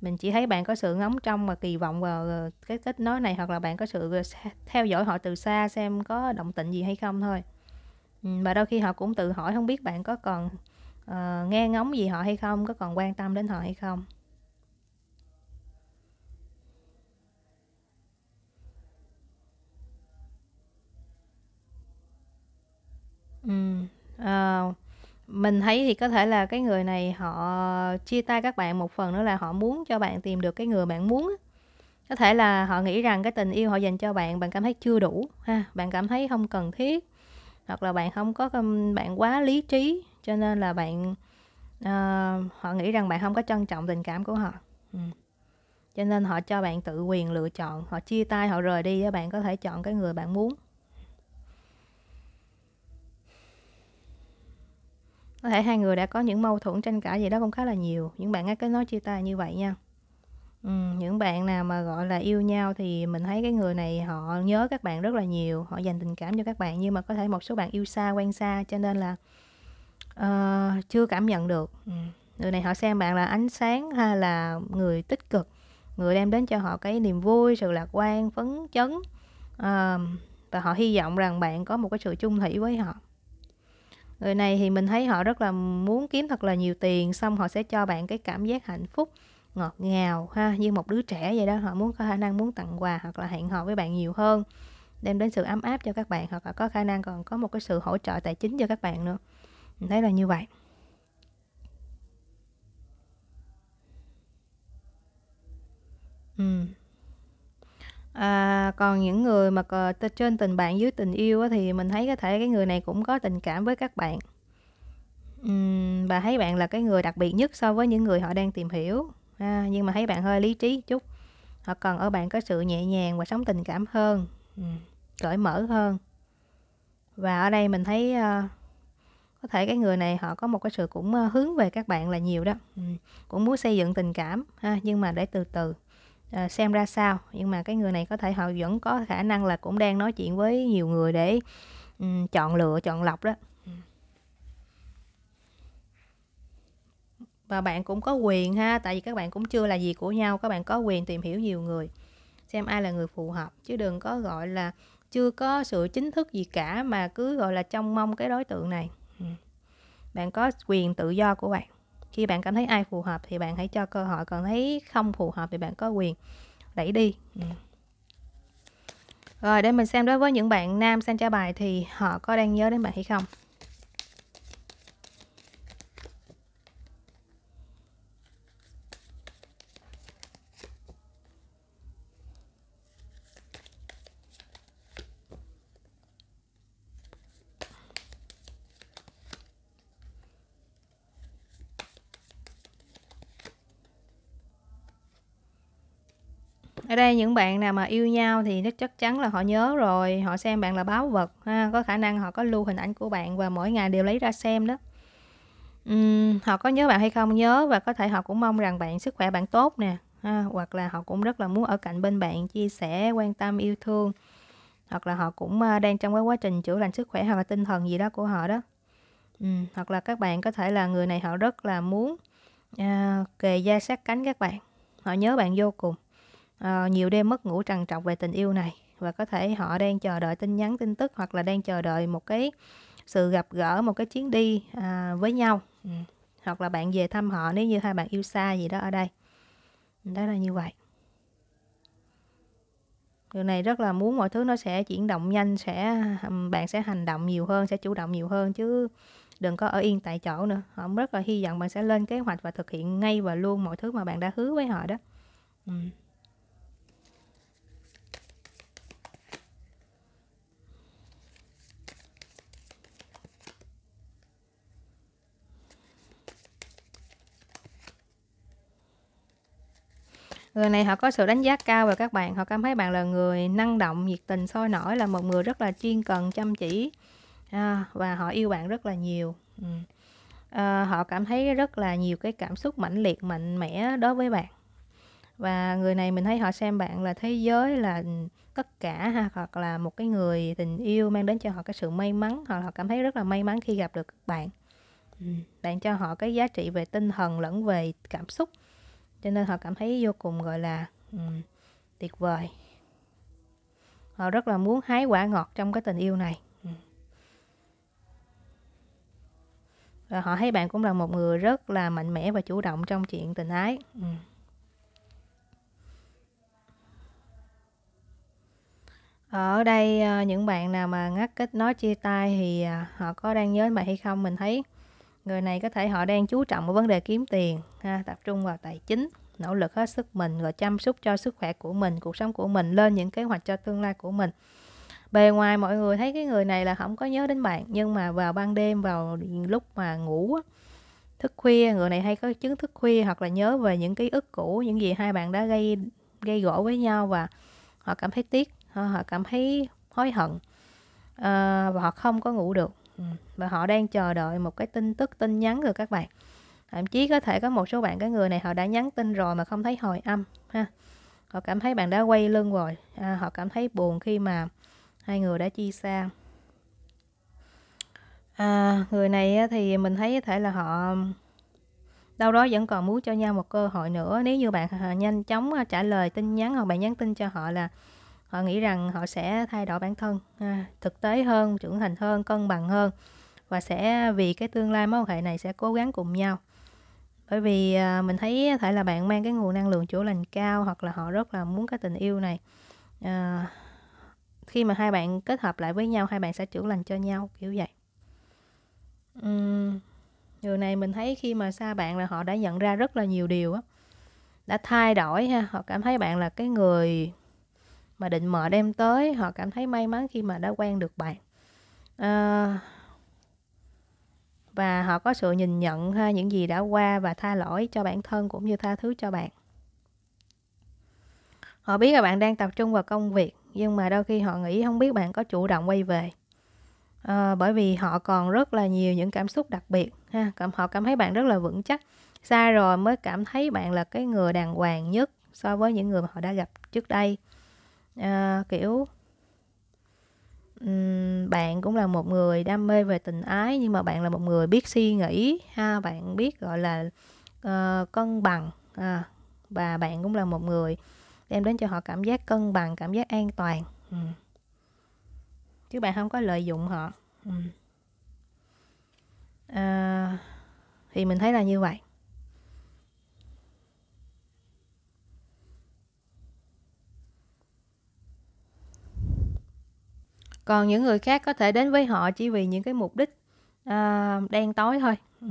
mình chỉ thấy bạn có sự ngóng trong và kỳ vọng vào ờ, cái kết nối này hoặc là bạn có sự ờ, theo dõi họ từ xa xem có động tĩnh gì hay không thôi ừ, và đôi khi họ cũng tự hỏi không biết bạn có còn uh, nghe ngóng gì họ hay không có còn quan tâm đến họ hay không Ừm, ờ, mình thấy thì có thể là cái người này họ chia tay các bạn một phần nữa là họ muốn cho bạn tìm được cái người bạn muốn Có thể là họ nghĩ rằng cái tình yêu họ dành cho bạn, bạn cảm thấy chưa đủ ha, bạn cảm thấy không cần thiết, hoặc là bạn không có, bạn quá lý trí, cho nên là bạn ờ, họ nghĩ rằng bạn không có trân trọng tình cảm của họ. Ừm. Cho nên họ cho bạn tự quyền lựa chọn, họ chia tay, họ rời đi á, bạn có thể chọn cái người bạn muốn. có thể hai người đã có những mâu thuẫn tranh cãi gì đó cũng khá là nhiều những bạn ấy cái nói chia tay như vậy nha ừ, những bạn nào mà gọi là yêu nhau thì mình thấy cái người này họ nhớ các bạn rất là nhiều họ dành tình cảm cho các bạn nhưng mà có thể một số bạn yêu xa quen xa cho nên là uh, chưa cảm nhận được ừ. người này họ xem bạn là ánh sáng hay là người tích cực người đem đến cho họ cái niềm vui sự lạc quan phấn chấn uh, và họ hy vọng rằng bạn có một cái sự chung thủy với họ người này thì mình thấy họ rất là muốn kiếm thật là nhiều tiền xong họ sẽ cho bạn cái cảm giác hạnh phúc ngọt ngào ha như một đứa trẻ vậy đó họ muốn có khả năng muốn tặng quà hoặc là hẹn hò với bạn nhiều hơn đem đến sự ấm áp cho các bạn hoặc là có khả năng còn có một cái sự hỗ trợ tài chính cho các bạn nữa mình thấy là như vậy ừ. à, còn những người mà cờ- trên tình bạn dưới tình yêu thì mình thấy có thể cái người này cũng có tình cảm với các bạn. Ừm, và thấy bạn là cái người đặc biệt nhất so với những người họ đang tìm hiểu. À, nhưng mà thấy bạn hơi lý trí chút. Họ cần ở bạn có sự nhẹ nhàng và sống tình cảm hơn, Ừm, cởi mở hơn. Và ở đây mình thấy à, có thể cái người này họ có một cái sự cũng ờ, hướng về các bạn là nhiều đó. Ừm, cũng muốn xây dựng tình cảm ha, nhưng mà để từ từ. À, xem ra sao nhưng mà cái người này có thể họ vẫn có khả năng là cũng đang nói chuyện với nhiều người để um, chọn lựa chọn lọc đó ừ. và bạn cũng có quyền ha tại vì các bạn cũng chưa là gì của nhau các bạn có quyền tìm hiểu nhiều người xem ai là người phù hợp chứ đừng có gọi là chưa có sự chính thức gì cả mà cứ gọi là trông mong cái đối tượng này ừ. bạn có quyền tự do của bạn khi bạn cảm thấy ai phù hợp thì bạn hãy cho cơ hội còn thấy không phù hợp thì bạn có quyền đẩy đi ừ. rồi để mình xem đối với những bạn nam sang trả bài thì họ có đang nhớ đến bạn hay không ở đây những bạn nào mà yêu nhau thì rất chắc chắn là họ nhớ rồi họ xem bạn là báo vật ha có khả năng họ có lưu hình ảnh của bạn và mỗi ngày đều lấy ra xem đó uhm, họ có nhớ bạn hay không nhớ và có thể họ cũng mong rằng bạn sức khỏe bạn tốt nè ha, hoặc là họ cũng rất là muốn ở cạnh bên bạn chia sẻ quan tâm yêu thương hoặc là họ cũng ờ, đang trong cái quá trình chữa lành sức khỏe hoặc là tinh thần gì đó của họ đó ừ, hoặc là các bạn có thể là người này họ rất là muốn à, kề da sát cánh các bạn họ nhớ bạn vô cùng uh, nhiều đêm mất ngủ trằn trọc về tình yêu này và có thể họ đang chờ đợi tin nhắn tin tức hoặc là đang chờ đợi một cái sự gặp gỡ một cái chuyến đi à, với nhau ừ. hoặc là bạn về thăm họ nếu như hai bạn yêu xa gì đó ở đây đó là như vậy điều này rất là muốn mọi thứ nó sẽ chuyển động nhanh sẽ bạn sẽ hành động nhiều hơn sẽ chủ động nhiều hơn chứ đừng có ở yên tại chỗ nữa họ rất là hy vọng bạn sẽ lên kế hoạch và thực hiện ngay và luôn mọi thứ mà bạn đã hứa với họ đó ừ. Người này họ có sự đánh giá cao về các bạn, họ cảm thấy bạn là người năng động, nhiệt tình, sôi nổi, là một người rất là chuyên cần, chăm chỉ à, và họ yêu bạn rất là nhiều. Ừ. À, họ cảm thấy rất là nhiều cái cảm xúc mãnh liệt, mạnh mẽ đối với bạn. Và người này mình thấy họ xem bạn là thế giới là tất cả ha, hoặc là một cái người tình yêu mang đến cho họ cái sự may mắn, họ họ cảm thấy rất là may mắn khi gặp được bạn. Ừ. Bạn cho họ cái giá trị về tinh thần lẫn về cảm xúc cho nên họ cảm thấy vô cùng gọi là um, tuyệt vời họ rất là muốn hái quả ngọt trong cái tình yêu này và họ thấy bạn cũng là một người rất là mạnh mẽ và chủ động trong chuyện tình ái ở đây ờ, những bạn nào mà ngắt kết nói chia tay thì à, họ có đang nhớ bạn hay không mình thấy người này có thể họ đang chú trọng vào vấn đề kiếm tiền ha, tập trung vào tài chính nỗ lực hết sức mình rồi chăm sóc cho sức khỏe của mình cuộc sống của mình lên những kế hoạch cho tương lai của mình bề ngoài mọi người thấy cái người này là không có nhớ đến bạn nhưng mà vào ban đêm vào lúc mà ngủ thức khuya người này hay có chứng thức khuya hoặc là nhớ về những ký ức cũ những gì hai bạn đã gây gây gỗ với nhau và họ cảm thấy tiếc họ cảm thấy hối hận ờ, và họ không có ngủ được Ừ, và họ đang chờ đợi một cái tin tức tin nhắn rồi các bạn thậm chí có thể có một số bạn cái người này họ đã nhắn tin rồi mà không thấy hồi âm ha họ cảm thấy bạn đã quay lưng rồi à, họ cảm thấy buồn khi mà hai người đã chia xa à, người này thì mình thấy có thể là họ đâu đó vẫn còn muốn cho nhau một cơ hội nữa nếu như bạn à, nhanh chóng à, trả lời tin nhắn hoặc bạn nhắn tin cho họ là họ nghĩ rằng họ sẽ thay đổi bản thân à, thực tế hơn trưởng thành hơn cân bằng hơn và sẽ vì cái tương lai mối quan hệ này sẽ cố gắng cùng nhau bởi vì à, mình thấy thể là bạn mang cái nguồn năng lượng chữa lành cao hoặc là họ rất là muốn cái tình yêu này à, khi mà hai bạn kết hợp lại với nhau hai bạn sẽ chữa lành cho nhau kiểu vậy uhm, điều này mình thấy khi mà xa bạn là họ đã nhận ra rất là nhiều điều á đã thay đổi ha họ cảm thấy bạn là cái người mà định mở đem tới họ cảm thấy may mắn khi mà đã quen được bạn à, và họ có sự nhìn nhận ha, những gì đã qua và tha lỗi cho bản thân cũng như tha thứ cho bạn họ biết là bạn đang tập trung vào công việc nhưng mà đôi khi họ nghĩ không biết bạn có chủ động quay về à, bởi vì họ còn rất là nhiều những cảm xúc đặc biệt ha họ cảm thấy bạn rất là vững chắc xa rồi mới cảm thấy bạn là cái người đàng hoàng nhất so với những người mà họ đã gặp trước đây à, kiểu um, bạn cũng là một người đam mê về tình ái nhưng mà bạn là một người biết suy nghĩ ha bạn biết gọi là uh, cân bằng à, và bạn cũng là một người đem đến cho họ cảm giác cân bằng cảm giác an toàn ừ. chứ bạn không có lợi dụng họ ừ. à, thì mình thấy là như vậy còn những người khác có thể đến với họ chỉ vì những cái mục đích à, đen tối thôi ừ.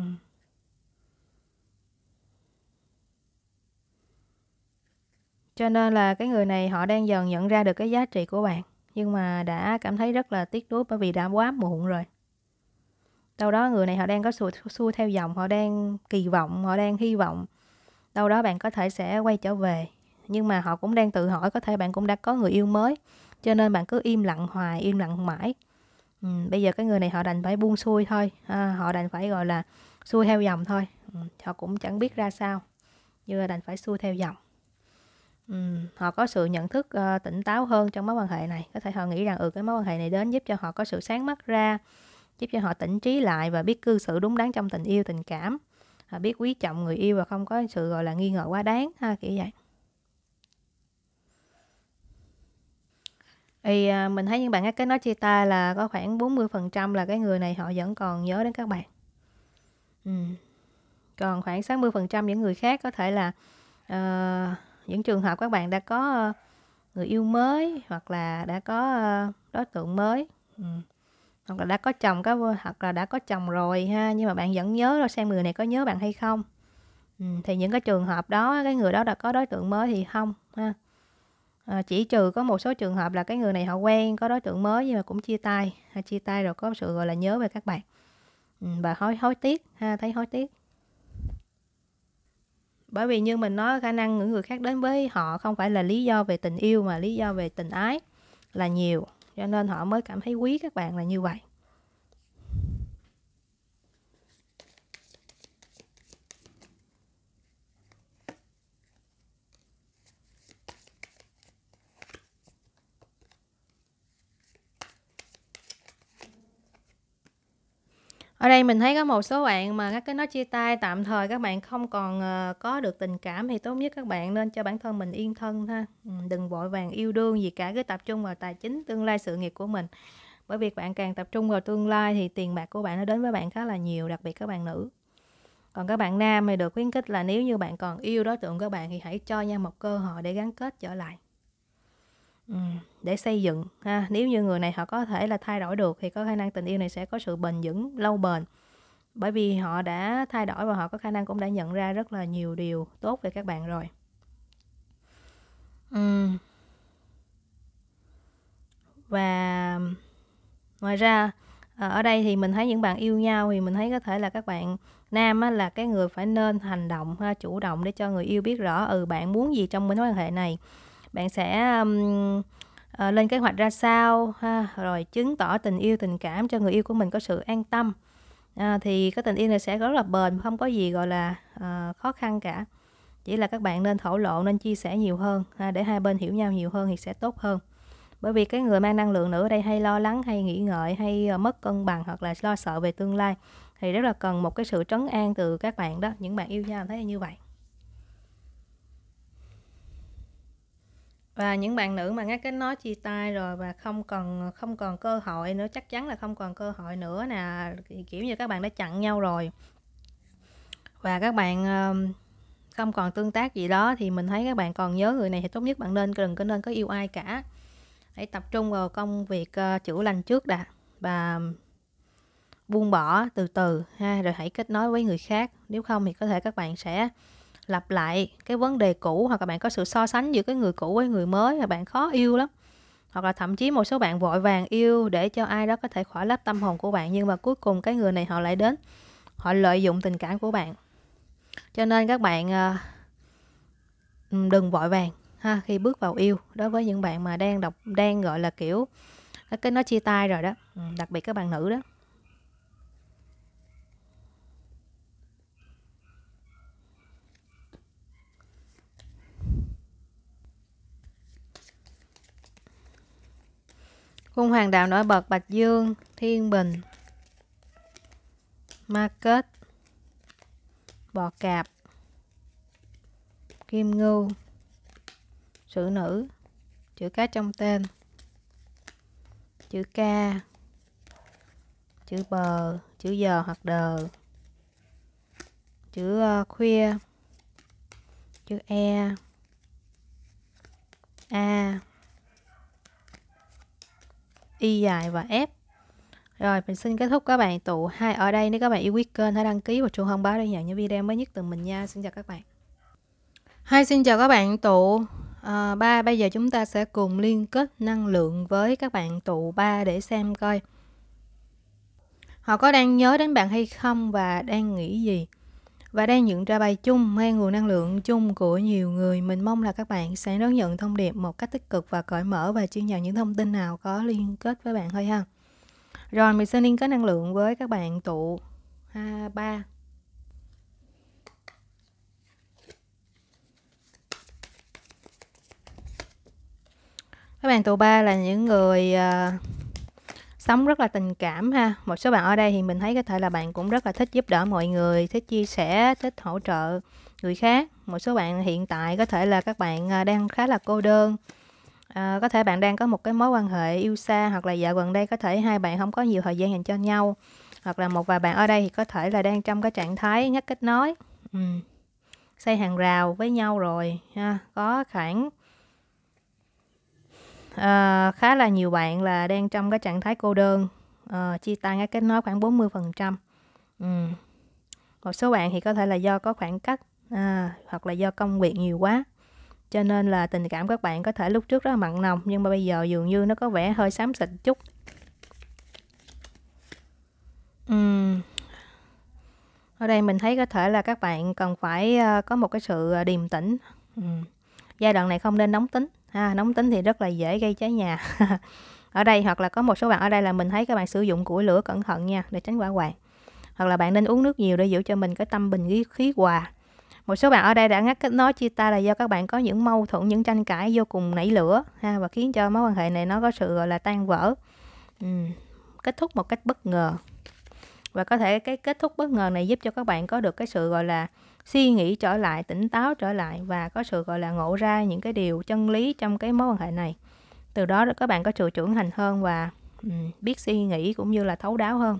cho nên là cái người này họ đang dần nhận ra được cái giá trị của bạn nhưng mà đã cảm thấy rất là tiếc nuối bởi vì đã quá muộn rồi đâu đó người này họ đang có xu, xu theo dòng họ đang kỳ vọng họ đang hy vọng đâu đó bạn có thể sẽ quay trở về nhưng mà họ cũng đang tự hỏi có thể bạn cũng đã có người yêu mới cho nên bạn cứ im lặng hoài im lặng mãi ừ, bây giờ cái người này họ đành phải buông xuôi thôi à, họ đành phải gọi là xuôi theo dòng thôi ừ, họ cũng chẳng biết ra sao nhưng là đành phải xuôi theo dòng ừ, họ có sự nhận thức uh, tỉnh táo hơn trong mối quan hệ này có thể họ nghĩ rằng ừ cái mối quan hệ này đến giúp cho họ có sự sáng mắt ra giúp cho họ tỉnh trí lại và biết cư xử đúng đắn trong tình yêu tình cảm họ biết quý trọng người yêu và không có sự gọi là nghi ngờ quá đáng ha kiểu vậy Thì, à, mình thấy những bạn cái nói chia tay là có khoảng 40% là cái người này họ vẫn còn nhớ đến các bạn. Ừm. Còn khoảng 60% những người khác có thể là, ờ, những trường hợp các bạn đã có, ờ, người yêu mới hoặc là đã có, ờ, đối tượng mới, ừm, hoặc là đã có chồng có hoặc là đã có chồng rồi ha, nhưng mà bạn vẫn nhớ xem người này có nhớ bạn hay không. Ừm, thì những cái trường hợp đó cái người đó đã có đối tượng mới thì không ha à, chỉ trừ có một số trường hợp là cái người này họ quen có đối tượng mới nhưng mà cũng chia tay à, chia tay rồi có sự gọi là nhớ về các bạn ừ, và hối hối tiếc ha, thấy hối tiếc bởi vì như mình nói khả năng những người khác đến với họ không phải là lý do về tình yêu mà lý do về tình ái là nhiều cho nên họ mới cảm thấy quý các bạn là như vậy ở đây mình thấy có một số bạn mà các cái nói chia tay tạm thời các bạn không còn ờ, có được tình cảm thì tốt nhất các bạn nên cho bản thân mình yên thân ha ừ, đừng vội vàng yêu đương gì cả cứ tập trung vào tài chính tương lai sự nghiệp của mình bởi vì bạn càng tập trung vào tương lai thì tiền bạc của bạn nó đến với bạn khá là nhiều đặc biệt các bạn nữ còn các bạn nam thì được khuyến khích là nếu như bạn còn yêu đối tượng các bạn thì hãy cho nhau một cơ hội để gắn kết trở lại Ừ. để xây dựng ha. Nếu như người này họ có thể là thay đổi được thì có khả năng tình yêu này sẽ có sự bền vững, lâu bền. Bởi vì họ đã thay đổi và họ có khả năng cũng đã nhận ra rất là nhiều điều tốt về các bạn rồi. Ừm. Và ngoài ra, ờ, ở đây thì mình thấy những bạn yêu nhau thì mình thấy có thể là các bạn nam á là cái người phải nên hành động ha, chủ động để cho người yêu biết rõ, ừ, bạn muốn gì trong mối quan hệ này bạn sẽ um, uh, lên kế hoạch ra sao ha rồi chứng tỏ tình yêu tình cảm cho người yêu của mình có sự an tâm à, thì cái tình yêu này sẽ rất là bền không có gì gọi là uh, khó khăn cả chỉ là các bạn nên thổ lộ nên chia sẻ nhiều hơn ha, để hai bên hiểu nhau nhiều hơn thì sẽ tốt hơn bởi vì cái người mang năng lượng nữ ở đây hay lo lắng hay nghĩ ngợi hay ờ, mất cân bằng hoặc là lo sợ về tương lai thì rất là cần một cái sự trấn an từ các bạn đó những bạn yêu nhau thấy như vậy và những bạn nữ mà nghe cái nói chia tay rồi và không còn không còn cơ hội nữa chắc chắn là không còn cơ hội nữa nè kiểu như các bạn đã chặn nhau rồi và các bạn không còn tương tác gì đó thì mình thấy các bạn còn nhớ người này thì tốt nhất bạn nên đừng có nên có yêu ai cả hãy tập trung vào công việc ờ, chữa lành trước đã và buông bỏ từ từ ha rồi hãy kết nối với người khác nếu không thì có thể các bạn sẽ lặp lại cái vấn đề cũ hoặc là bạn có sự so sánh giữa cái người cũ với người mới là bạn khó yêu lắm hoặc là thậm chí một số bạn vội vàng yêu để cho ai đó có thể khỏa lấp tâm hồn của bạn nhưng mà cuối cùng cái người này họ lại đến họ lợi dụng tình cảm của bạn cho nên các bạn à, đừng vội vàng ha khi bước vào yêu đối với những bạn mà đang đọc đang gọi là kiểu cái nó chia tay rồi đó đặc biệt các bạn nữ đó Cung hoàng đạo nổi bật Bạch Dương, Thiên Bình, Market, bọ Cạp, Kim Ngưu, Sử Nữ, chữ cái trong tên, chữ ca, chữ bờ, chữ giờ hoặc đờ, chữ ờ, khuya, chữ e, a, y dài và f rồi mình xin kết thúc các bạn tụ hai ở đây nếu các bạn yêu quý kênh hãy đăng ký và chuông thông báo để nhận những video mới nhất từ mình nha xin chào các bạn hai xin chào các bạn tụ à, bây giờ chúng ta sẽ cùng liên kết năng lượng với các bạn tụ ba để xem coi họ có đang nhớ đến bạn hay không và đang nghĩ gì và đây những ra bài chung mang nguồn năng lượng chung của nhiều người. Mình mong là các bạn sẽ đón nhận thông điệp một cách tích cực và cởi mở và chuyên nhận những thông tin nào có liên kết với bạn thôi ha. Rồi mình sẽ liên kết năng lượng với các bạn tụ 2, 3, các bạn tụ ba là những người uh, sống rất là tình cảm ha một số bạn ở đây thì mình thấy có thể là bạn cũng rất là thích giúp đỡ mọi người thích chia sẻ thích hỗ trợ người khác một số bạn hiện tại có thể là các bạn à, đang khá là cô đơn à, có thể bạn đang có một cái mối quan hệ yêu xa hoặc là dạo gần đây có thể hai bạn không có nhiều thời gian dành cho nhau hoặc là một vài bạn ở đây thì có thể là đang trong cái trạng thái ngắt kết nối ừ. xây hàng rào với nhau rồi ha có khoảng à, khá là nhiều bạn là đang trong cái trạng thái cô đơn à, chia tay cái kết nối khoảng 40 phần trăm ừ. một số bạn thì có thể là do có khoảng cách à, hoặc là do công việc nhiều quá cho nên là tình cảm các bạn có thể lúc trước rất là mặn nồng nhưng mà bây giờ dường như nó có vẻ hơi xám xịt chút uhm. ở đây mình thấy có thể là các bạn cần phải ờ, có một cái sự điềm tĩnh uhm. giai đoạn này không nên nóng tính ha, à, nóng tính thì rất là dễ gây cháy nhà ở đây hoặc là có một số bạn ở đây là mình thấy các bạn sử dụng củi lửa cẩn thận nha để tránh hỏa hoạn hoặc là bạn nên uống nước nhiều để giữ cho mình cái tâm bình khí hòa một số bạn ở đây đã ngắt kết nối chia tay là do các bạn có những mâu thuẫn những tranh cãi vô cùng nảy lửa ha và khiến cho mối quan hệ này nó có sự gọi là tan vỡ ừ, kết thúc một cách bất ngờ và có thể cái kết thúc bất ngờ này giúp cho các bạn có được cái sự gọi là suy nghĩ trở lại tỉnh táo trở lại và có sự gọi là ngộ ra những cái điều chân lý trong cái mối quan hệ này từ đó các bạn có sự trưởng thành hơn và biết suy nghĩ cũng như là thấu đáo hơn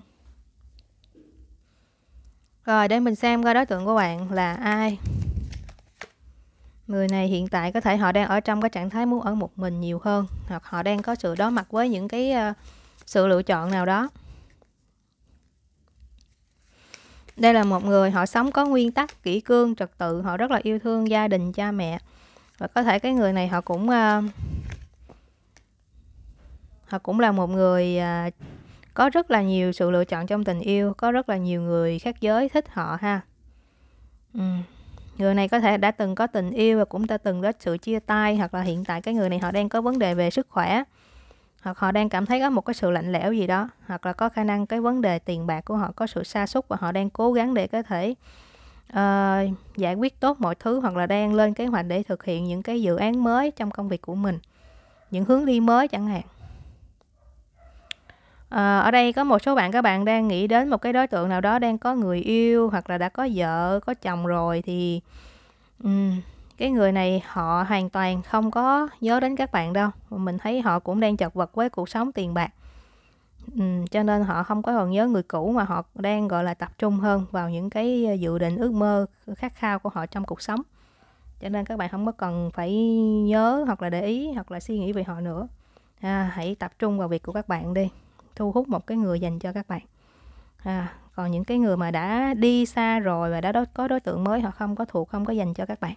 rồi để mình xem coi đối tượng của bạn là ai Người này hiện tại có thể họ đang ở trong cái trạng thái muốn ở một mình nhiều hơn Hoặc họ đang có sự đối mặt với những cái uh, sự lựa chọn nào đó đây là một người họ sống có nguyên tắc kỷ cương trật tự họ rất là yêu thương gia đình cha mẹ và có thể cái người này họ cũng uh, họ cũng là một người uh, có rất là nhiều sự lựa chọn trong tình yêu có rất là nhiều người khác giới thích họ ha ừ. người này có thể đã từng có tình yêu và cũng đã từng có sự chia tay hoặc là hiện tại cái người này họ đang có vấn đề về sức khỏe hoặc họ đang cảm thấy có một cái sự lạnh lẽo gì đó hoặc là có khả năng cái vấn đề tiền bạc của họ có sự sa sút và họ đang cố gắng để có thể uh, giải quyết tốt mọi thứ hoặc là đang lên kế hoạch để thực hiện những cái dự án mới trong công việc của mình những hướng đi mới chẳng hạn À, ở đây có một số bạn các bạn đang nghĩ đến một cái đối tượng nào đó đang có người yêu hoặc là đã có vợ có chồng rồi thì um, cái người này họ hoàn toàn không có nhớ đến các bạn đâu mình thấy họ cũng đang chật vật với cuộc sống tiền bạc ừ, cho nên họ không có còn nhớ người cũ mà họ đang gọi là tập trung hơn vào những cái dự định ước mơ khát khao của họ trong cuộc sống cho nên các bạn không có cần phải nhớ hoặc là để ý hoặc là suy nghĩ về họ nữa à, hãy tập trung vào việc của các bạn đi thu hút một cái người dành cho các bạn à, còn những cái người mà đã đi xa rồi và đã có đối tượng mới họ không có thuộc không có dành cho các bạn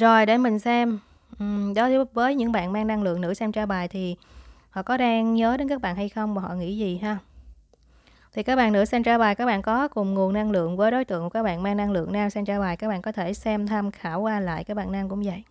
Rồi để mình xem Ừm, đối với những bạn mang năng lượng nữ xem tra bài thì họ có đang nhớ đến các bạn hay không và họ nghĩ gì ha. Thì các bạn nữ xem tra bài các bạn có cùng nguồn năng lượng với đối tượng của các bạn mang năng lượng nam xem tra bài các bạn có thể xem tham khảo qua lại các bạn nam cũng vậy.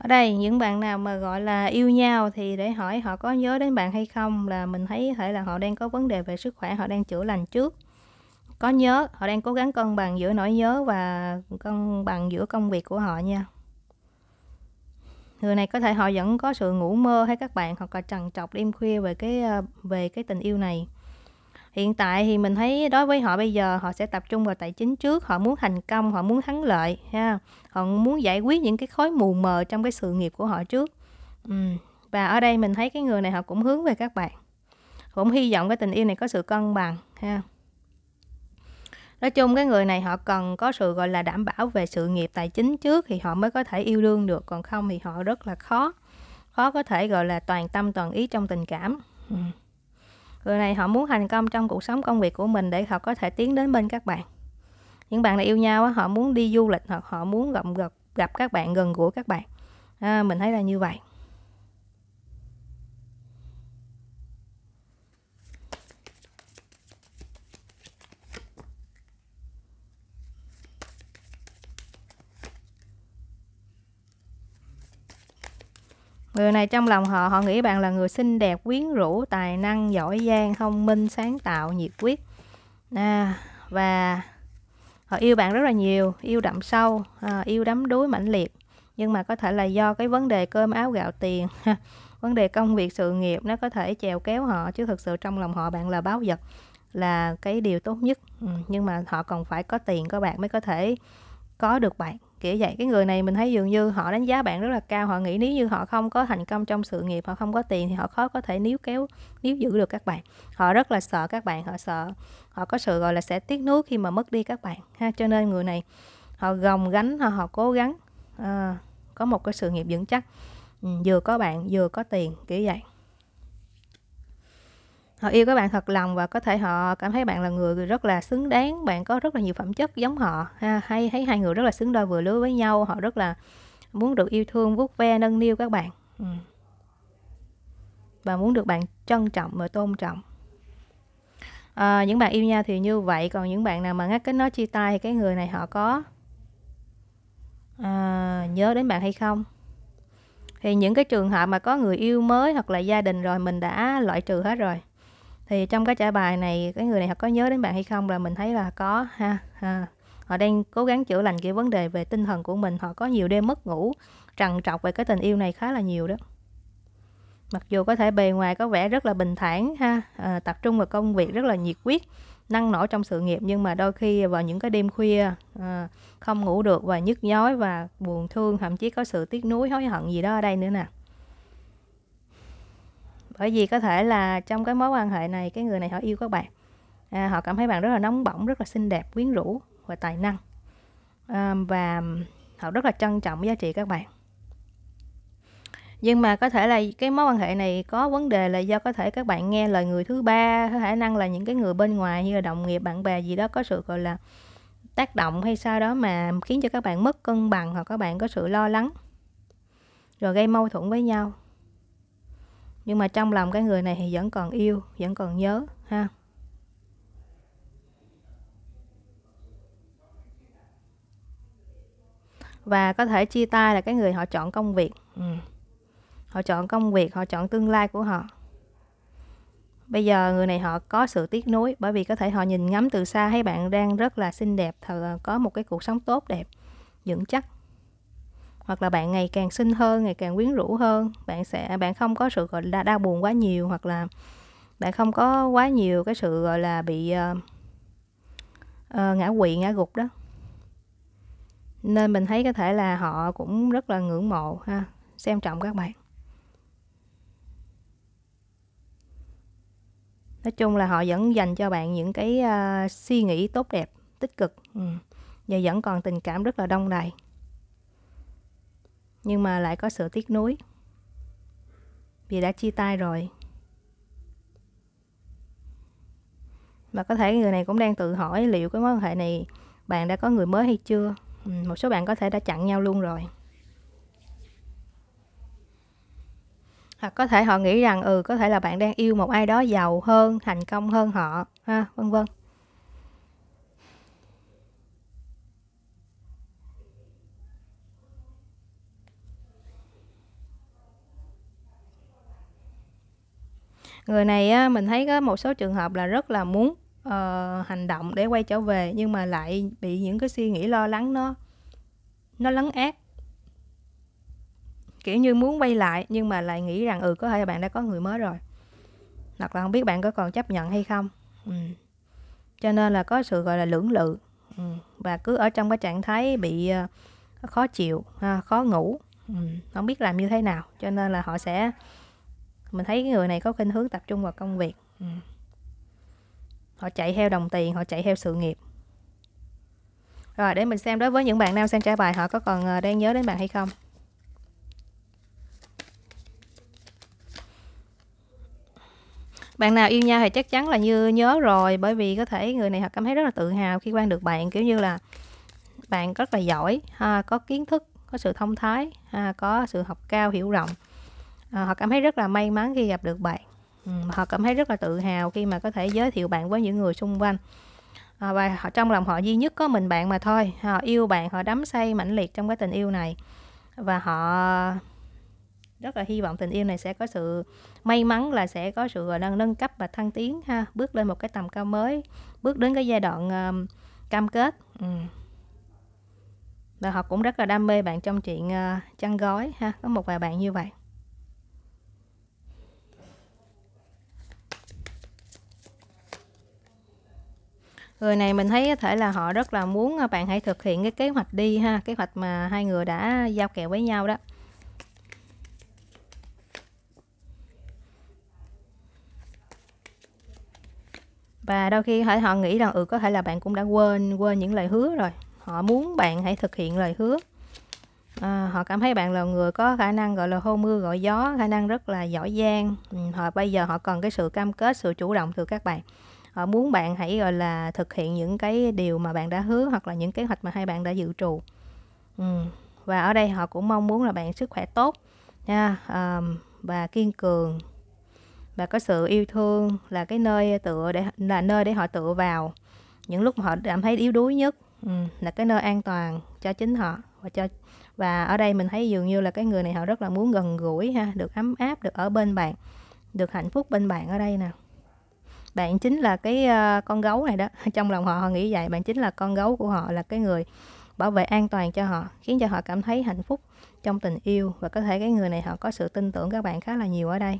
ở đây những bạn nào mà gọi là yêu nhau thì để hỏi họ có nhớ đến bạn hay không là mình thấy thể là họ đang có vấn đề về sức khỏe họ đang chữa lành trước có nhớ họ đang cố gắng cân bằng giữa nỗi nhớ và cân bằng giữa công việc của họ nha người này có thể họ vẫn có sự ngủ mơ hay các bạn hoặc là trằn trọc đêm khuya về cái ờ, về cái tình yêu này hiện tại thì mình thấy đối với họ bây giờ họ sẽ tập trung vào tài chính trước họ muốn thành công họ muốn thắng lợi ha họ muốn giải quyết những cái khối mù mờ trong cái sự nghiệp của họ trước ừ. và ở đây mình thấy cái người này họ cũng hướng về các bạn cũng hy vọng cái tình yêu này có sự cân bằng ha nói chung cái người này họ cần có sự gọi là đảm bảo về sự nghiệp tài chính trước thì họ mới có thể yêu đương được còn không thì họ rất là khó khó có thể gọi là toàn tâm toàn ý trong tình cảm ừ người này họ muốn thành công trong cuộc sống công việc của mình để họ có thể tiến đến bên các bạn những bạn này yêu nhau họ muốn đi du lịch hoặc họ muốn gặp gặp gặp các bạn gần gũi các bạn à, mình thấy là như vậy Người này trong lòng họ, họ nghĩ bạn là người xinh đẹp, quyến rũ, tài năng, giỏi giang, thông minh, sáng tạo, nhiệt quyết. À, và họ yêu bạn rất là nhiều, yêu đậm sâu, à, yêu đắm đuối mãnh liệt. Nhưng mà có thể là do cái vấn đề cơm áo gạo tiền, vấn đề công việc sự nghiệp nó có thể chèo kéo họ chứ thực sự trong lòng họ bạn là báo vật là cái điều tốt nhất. Ừ, nhưng mà họ còn phải có tiền có bạn mới có thể có được bạn kiểu vậy cái người này mình thấy dường như họ đánh giá bạn rất là cao họ nghĩ nếu như họ không có thành công trong sự nghiệp họ không có tiền thì họ khó có thể níu kéo níu giữ được các bạn họ rất là sợ các bạn họ sợ họ có sự gọi là sẽ tiếc nuối khi mà mất đi các bạn ha cho nên người này họ gồng gánh họ họ cố gắng à, có một cái sự nghiệp vững chắc ừ, vừa có bạn vừa có tiền kiểu vậy họ yêu các bạn thật lòng và có thể họ cảm thấy bạn là người rất là xứng đáng bạn có rất là nhiều phẩm chất giống họ ha, hay thấy hai người rất là xứng đôi vừa lứa với nhau họ rất là muốn được yêu thương vuốt ve nâng niu các bạn ừ. và muốn được bạn trân trọng và tôn trọng à, những bạn yêu nhau thì như vậy còn những bạn nào mà ngắt kết nói chia tay thì cái người này họ có à, nhớ đến bạn hay không thì những cái trường hợp mà có người yêu mới hoặc là gia đình rồi mình đã loại trừ hết rồi thì trong cái trả bài này cái người này họ có nhớ đến bạn hay không là mình thấy là có ha, ha. họ đang cố gắng chữa lành cái vấn đề về tinh thần của mình họ có nhiều đêm mất ngủ trằn trọc về cái tình yêu này khá là nhiều đó mặc dù có thể bề ngoài có vẻ rất là bình thản ha à, tập trung vào công việc rất là nhiệt quyết năng nổ trong sự nghiệp nhưng mà đôi khi vào những cái đêm khuya à, không ngủ được và nhức nhói và buồn thương thậm chí có sự tiếc nuối hối hận gì đó ở đây nữa nè bởi vì có thể là trong cái mối quan hệ này cái người này họ yêu các bạn à, họ cảm thấy bạn rất là nóng bỏng rất là xinh đẹp quyến rũ và tài năng à, và họ rất là trân trọng giá trị các bạn nhưng mà có thể là cái mối quan hệ này có vấn đề là do có thể các bạn nghe lời người thứ ba có khả năng là những cái người bên ngoài như là đồng nghiệp bạn bè gì đó có sự gọi là tác động hay sao đó mà khiến cho các bạn mất cân bằng hoặc các bạn có sự lo lắng rồi gây mâu thuẫn với nhau nhưng mà trong lòng cái người này thì vẫn còn yêu vẫn còn nhớ ha và có thể chia tay là cái người họ chọn công việc ừ. họ chọn công việc họ chọn tương lai của họ bây giờ người này họ có sự tiếc nuối bởi vì có thể họ nhìn ngắm từ xa thấy bạn đang rất là xinh đẹp thật có một cái cuộc sống tốt đẹp vững chắc hoặc là bạn ngày càng xinh hơn ngày càng quyến rũ hơn bạn sẽ bạn không có sự gọi là đau buồn quá nhiều hoặc là bạn không có quá nhiều cái sự gọi là bị uh, uh, ngã quỵ ngã gục đó nên mình thấy có thể là họ cũng rất là ngưỡng mộ ha xem trọng các bạn nói chung là họ vẫn dành cho bạn những cái uh, suy nghĩ tốt đẹp tích cực ừ. và vẫn còn tình cảm rất là đông đầy nhưng mà lại có sự tiếc nuối vì đã chia tay rồi và có thể người này cũng đang tự hỏi liệu cái mối quan hệ này bạn đã có người mới hay chưa ừ, một số bạn có thể đã chặn nhau luôn rồi hoặc có thể họ nghĩ rằng ừ có thể là bạn đang yêu một ai đó giàu hơn thành công hơn họ ha vân vân người này á, mình thấy có một số trường hợp là rất là muốn uh, hành động để quay trở về nhưng mà lại bị những cái suy nghĩ lo lắng nó nó lấn át kiểu như muốn quay lại nhưng mà lại nghĩ rằng ừ có thể bạn đã có người mới rồi hoặc là không biết bạn có còn chấp nhận hay không ừ. cho nên là có sự gọi là lưỡng lự ừ. và cứ ở trong cái trạng thái bị uh, khó chịu ha, khó ngủ ừ. không biết làm như thế nào cho nên là họ sẽ mình thấy cái người này có khuynh hướng tập trung vào công việc ừ. họ chạy theo đồng tiền họ chạy theo sự nghiệp rồi để mình xem đối với những bạn nam xem trả bài họ có còn ờ, đang nhớ đến bạn hay không bạn nào yêu nhau thì chắc chắn là như nhớ rồi bởi vì có thể người này họ cảm thấy rất là tự hào khi quan được bạn kiểu như là bạn rất là giỏi ha, có kiến thức có sự thông thái ha, có sự học cao hiểu rộng Ờ, họ cảm thấy rất là may mắn khi gặp được bạn ừ, họ cảm thấy rất là tự hào khi mà có thể giới thiệu bạn với những người xung quanh à, và họ trong lòng họ duy nhất có mình bạn mà thôi họ yêu bạn họ đắm say mãnh liệt trong cái tình yêu này và họ rất là hy vọng tình yêu này sẽ có sự may mắn là sẽ có sự nâng nâng cấp và thăng tiến ha bước lên một cái tầm cao mới bước đến cái giai đoạn um, cam kết ừ. và họ cũng rất là đam mê bạn trong chuyện uh, chăn gói ha có một vài bạn như vậy người này mình thấy có thể là họ rất là muốn à, bạn hãy thực hiện cái kế hoạch đi ha kế hoạch mà hai người đã giao kèo với nhau đó và đôi khi họ nghĩ rằng ừ có thể là bạn cũng đã quên quên những lời hứa rồi họ muốn bạn hãy thực hiện lời hứa à, họ cảm thấy bạn là người có khả năng gọi là hô mưa gọi gió khả năng rất là giỏi giang ừ, họ bây giờ họ cần cái sự cam kết sự chủ động từ các bạn họ ờ, muốn bạn hãy gọi là thực hiện những cái điều mà bạn đã hứa hoặc là những kế hoạch mà hai bạn đã dự trù ừ. và ở đây họ cũng mong muốn là bạn sức khỏe tốt nha um, và kiên cường và có sự yêu thương là cái nơi tựa để là nơi để họ tựa vào những lúc mà họ cảm thấy yếu đuối nhất ừ, là cái nơi an toàn cho chính họ và cho và ở đây mình thấy dường như là cái người này họ rất là muốn gần gũi ha được ấm áp được ở bên bạn được hạnh phúc bên bạn ở đây nè bạn chính là cái uh, con gấu này đó trong lòng họ họ nghĩ vậy bạn chính là con gấu của họ là cái người bảo vệ an toàn cho họ khiến cho họ cảm thấy hạnh phúc trong tình yêu và có thể cái người này họ có sự tin tưởng các bạn khá là nhiều ở đây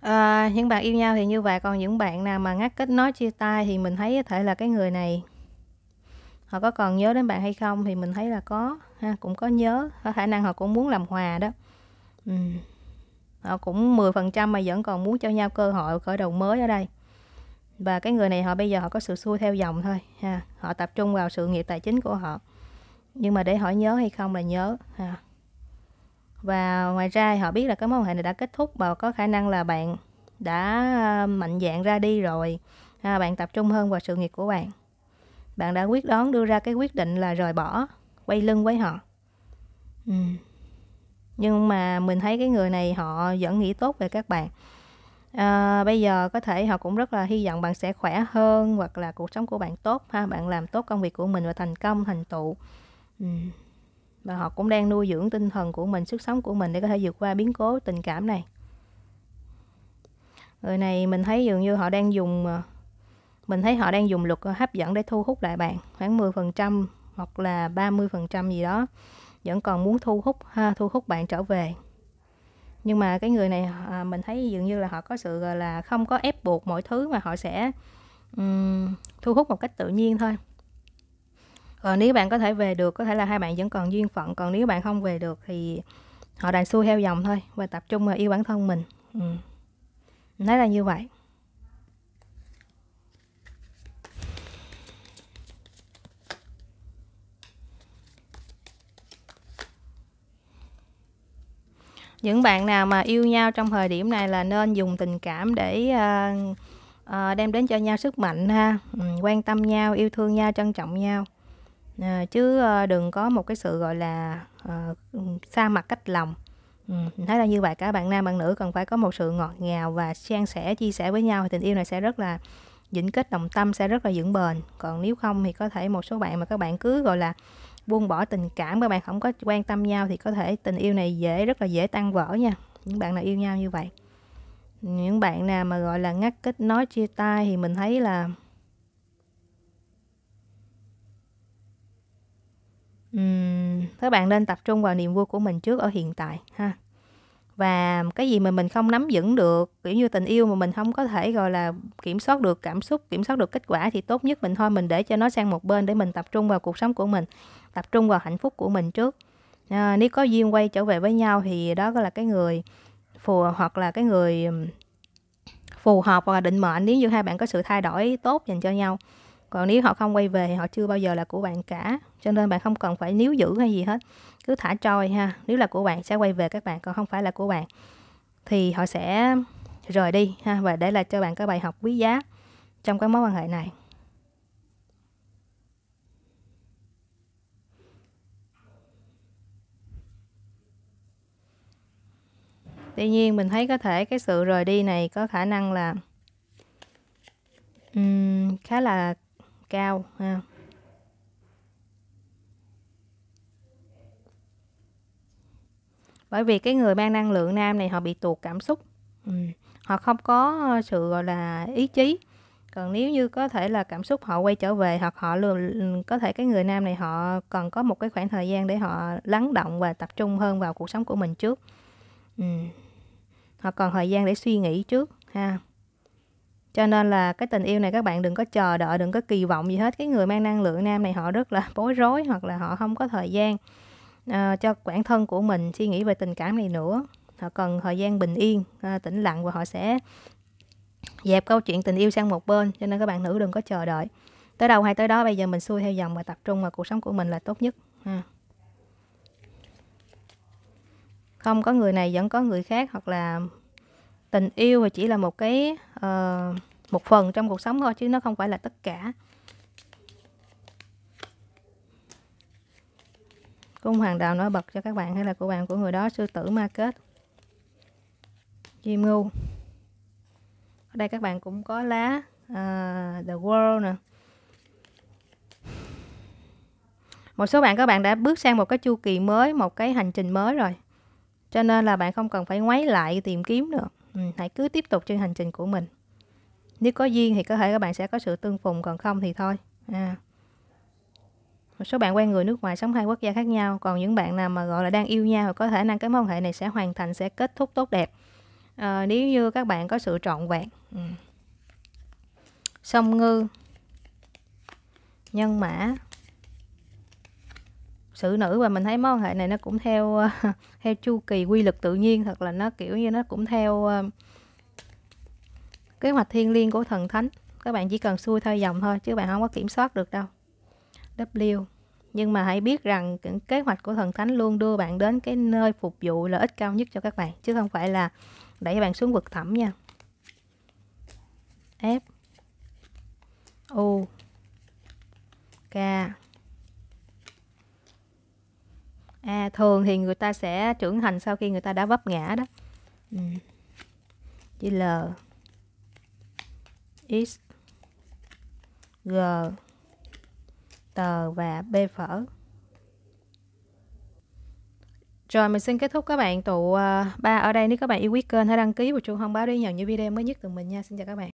à, những bạn yêu nhau thì như vậy còn những bạn nào mà ngắt kết nối chia tay thì mình thấy có thể là cái người này họ có còn nhớ đến bạn hay không thì mình thấy là có ha cũng có nhớ có khả năng họ cũng muốn làm hòa đó ừ họ ờ, cũng 10% mà vẫn còn muốn cho nhau cơ hội khởi đầu mới ở đây và cái người này họ bây giờ họ có sự xuôi theo dòng thôi ha họ tập trung vào sự nghiệp tài chính của họ nhưng mà để họ nhớ hay không là nhớ ha và ngoài ra họ biết là cái mối quan hệ này đã kết thúc và có khả năng là bạn đã ờ, mạnh dạng ra đi rồi ha, bạn tập trung hơn vào sự nghiệp của bạn bạn đã quyết đoán đưa ra cái quyết định là rời bỏ quay lưng với họ ừ nhưng mà mình thấy cái người này họ vẫn nghĩ tốt về các bạn à, bây giờ có thể họ cũng rất là hy vọng bạn sẽ khỏe hơn hoặc là cuộc sống của bạn tốt ha bạn làm tốt công việc của mình và thành công thành tựu ừ. và họ cũng đang nuôi dưỡng tinh thần của mình sức sống của mình để có thể vượt qua biến cố tình cảm này người này mình thấy dường như họ đang dùng à, mình thấy họ đang dùng luật hấp dẫn để thu hút lại bạn khoảng 10% hoặc là 30% gì đó vẫn còn muốn thu hút ha, thu hút bạn trở về nhưng mà cái người này à, mình thấy dường như là họ có sự gọi là không có ép buộc mọi thứ mà họ sẽ um, thu hút một cách tự nhiên thôi còn nếu bạn có thể về được có thể là hai bạn vẫn còn duyên phận còn nếu bạn không về được thì họ đành xuôi theo dòng thôi và tập trung vào yêu bản thân mình ừ. nói là như vậy những bạn nào mà yêu nhau trong thời điểm này là nên dùng tình cảm để à, à, đem đến cho nhau sức mạnh ha ừ, quan tâm nhau yêu thương nhau trân trọng nhau à, chứ à, đừng có một cái sự gọi là à, xa mặt cách lòng ừ, thấy là như vậy cả bạn nam bạn nữ cần phải có một sự ngọt ngào và san sẻ chia sẻ với nhau thì tình yêu này sẽ rất là vĩnh kết đồng tâm sẽ rất là vững bền còn nếu không thì có thể một số bạn mà các bạn cứ gọi là buông bỏ tình cảm các bạn không có quan tâm nhau thì có thể tình yêu này dễ rất là dễ tan vỡ nha những bạn nào yêu nhau như vậy những bạn nào mà gọi là ngắt kết nói chia tay thì mình thấy là uhm, các bạn nên tập trung vào niềm vui của mình trước ở hiện tại ha và cái gì mà mình không nắm vững được kiểu như tình yêu mà mình không có thể gọi là kiểm soát được cảm xúc kiểm soát được kết quả thì tốt nhất mình thôi mình để cho nó sang một bên để mình tập trung vào cuộc sống của mình tập trung vào hạnh phúc của mình trước à, nếu có duyên quay trở về với nhau thì đó là cái người phù hoặc là cái người phù hợp hoặc là định mệnh nếu như hai bạn có sự thay đổi tốt dành cho nhau còn nếu họ không quay về họ chưa bao giờ là của bạn cả cho nên bạn không cần phải níu giữ hay gì hết cứ thả trôi ha nếu là của bạn sẽ quay về các bạn còn không phải là của bạn thì họ sẽ rời đi ha và để lại cho bạn cái bài học quý giá trong cái mối quan hệ này tuy nhiên mình thấy có thể cái sự rời đi này có khả năng là um, khá là cao ha bởi vì cái người mang năng lượng nam này họ bị tuột cảm xúc ừ. họ không có ờ, sự gọi là ý chí còn nếu như có thể là cảm xúc họ quay trở về hoặc họ lường có thể cái người nam này họ cần có một cái khoảng thời gian để họ lắng động và tập trung hơn vào cuộc sống của mình trước ừ. họ còn thời gian để suy nghĩ trước ha cho nên là cái tình yêu này các bạn đừng có chờ đợi đừng có kỳ vọng gì hết cái người mang năng lượng nam này họ rất là bối rối hoặc là họ không có thời gian uh, cho bản thân của mình suy nghĩ về tình cảm này nữa họ cần thời gian bình yên uh, tĩnh lặng và họ sẽ dẹp câu chuyện tình yêu sang một bên cho nên các bạn nữ đừng có chờ đợi tới đâu hay tới đó bây giờ mình xuôi theo dòng và tập trung vào cuộc sống của mình là tốt nhất ha. không có người này vẫn có người khác hoặc là tình yêu và chỉ là một cái Ờ, một phần trong cuộc sống thôi chứ nó không phải là tất cả cung hoàng đạo nổi bật cho các bạn hay là của bạn của người đó sư tử ma kết chim ngu ở đây các bạn cũng có lá uh, the world nè một số bạn các bạn đã bước sang một cái chu kỳ mới một cái hành trình mới rồi cho nên là bạn không cần phải ngoáy lại tìm kiếm nữa Ừ, hãy cứ tiếp tục trên hành trình của mình nếu có duyên thì có thể các bạn sẽ có sự tương phùng còn không thì thôi à. một số bạn quen người nước ngoài sống hai quốc gia khác nhau còn những bạn nào mà gọi là đang yêu nhau thì có thể năng cái mối quan hệ này sẽ hoàn thành sẽ kết thúc tốt đẹp à, nếu như các bạn có sự trọn vẹn ừ. song ngư nhân mã xử nữ và mình thấy mối quan hệ này nó cũng theo ờ, theo chu kỳ quy luật tự nhiên thật là nó kiểu như nó cũng theo ờ, kế hoạch thiên liêng của thần thánh các bạn chỉ cần xuôi theo dòng thôi chứ bạn không có kiểm soát được đâu W nhưng mà hãy biết rằng kế hoạch của thần thánh luôn đưa bạn đến cái nơi phục vụ lợi ích cao nhất cho các bạn chứ không phải là đẩy bạn xuống vực thẳm nha F U K à, thường thì người ta sẽ trưởng thành sau khi người ta đã vấp ngã đó ừ. chữ L X G tờ và B phở rồi mình xin kết thúc các bạn tụ à, ba ở đây nếu các bạn yêu quý kênh hãy đăng ký và chuông thông báo để nhận những video mới nhất từ mình nha xin chào các bạn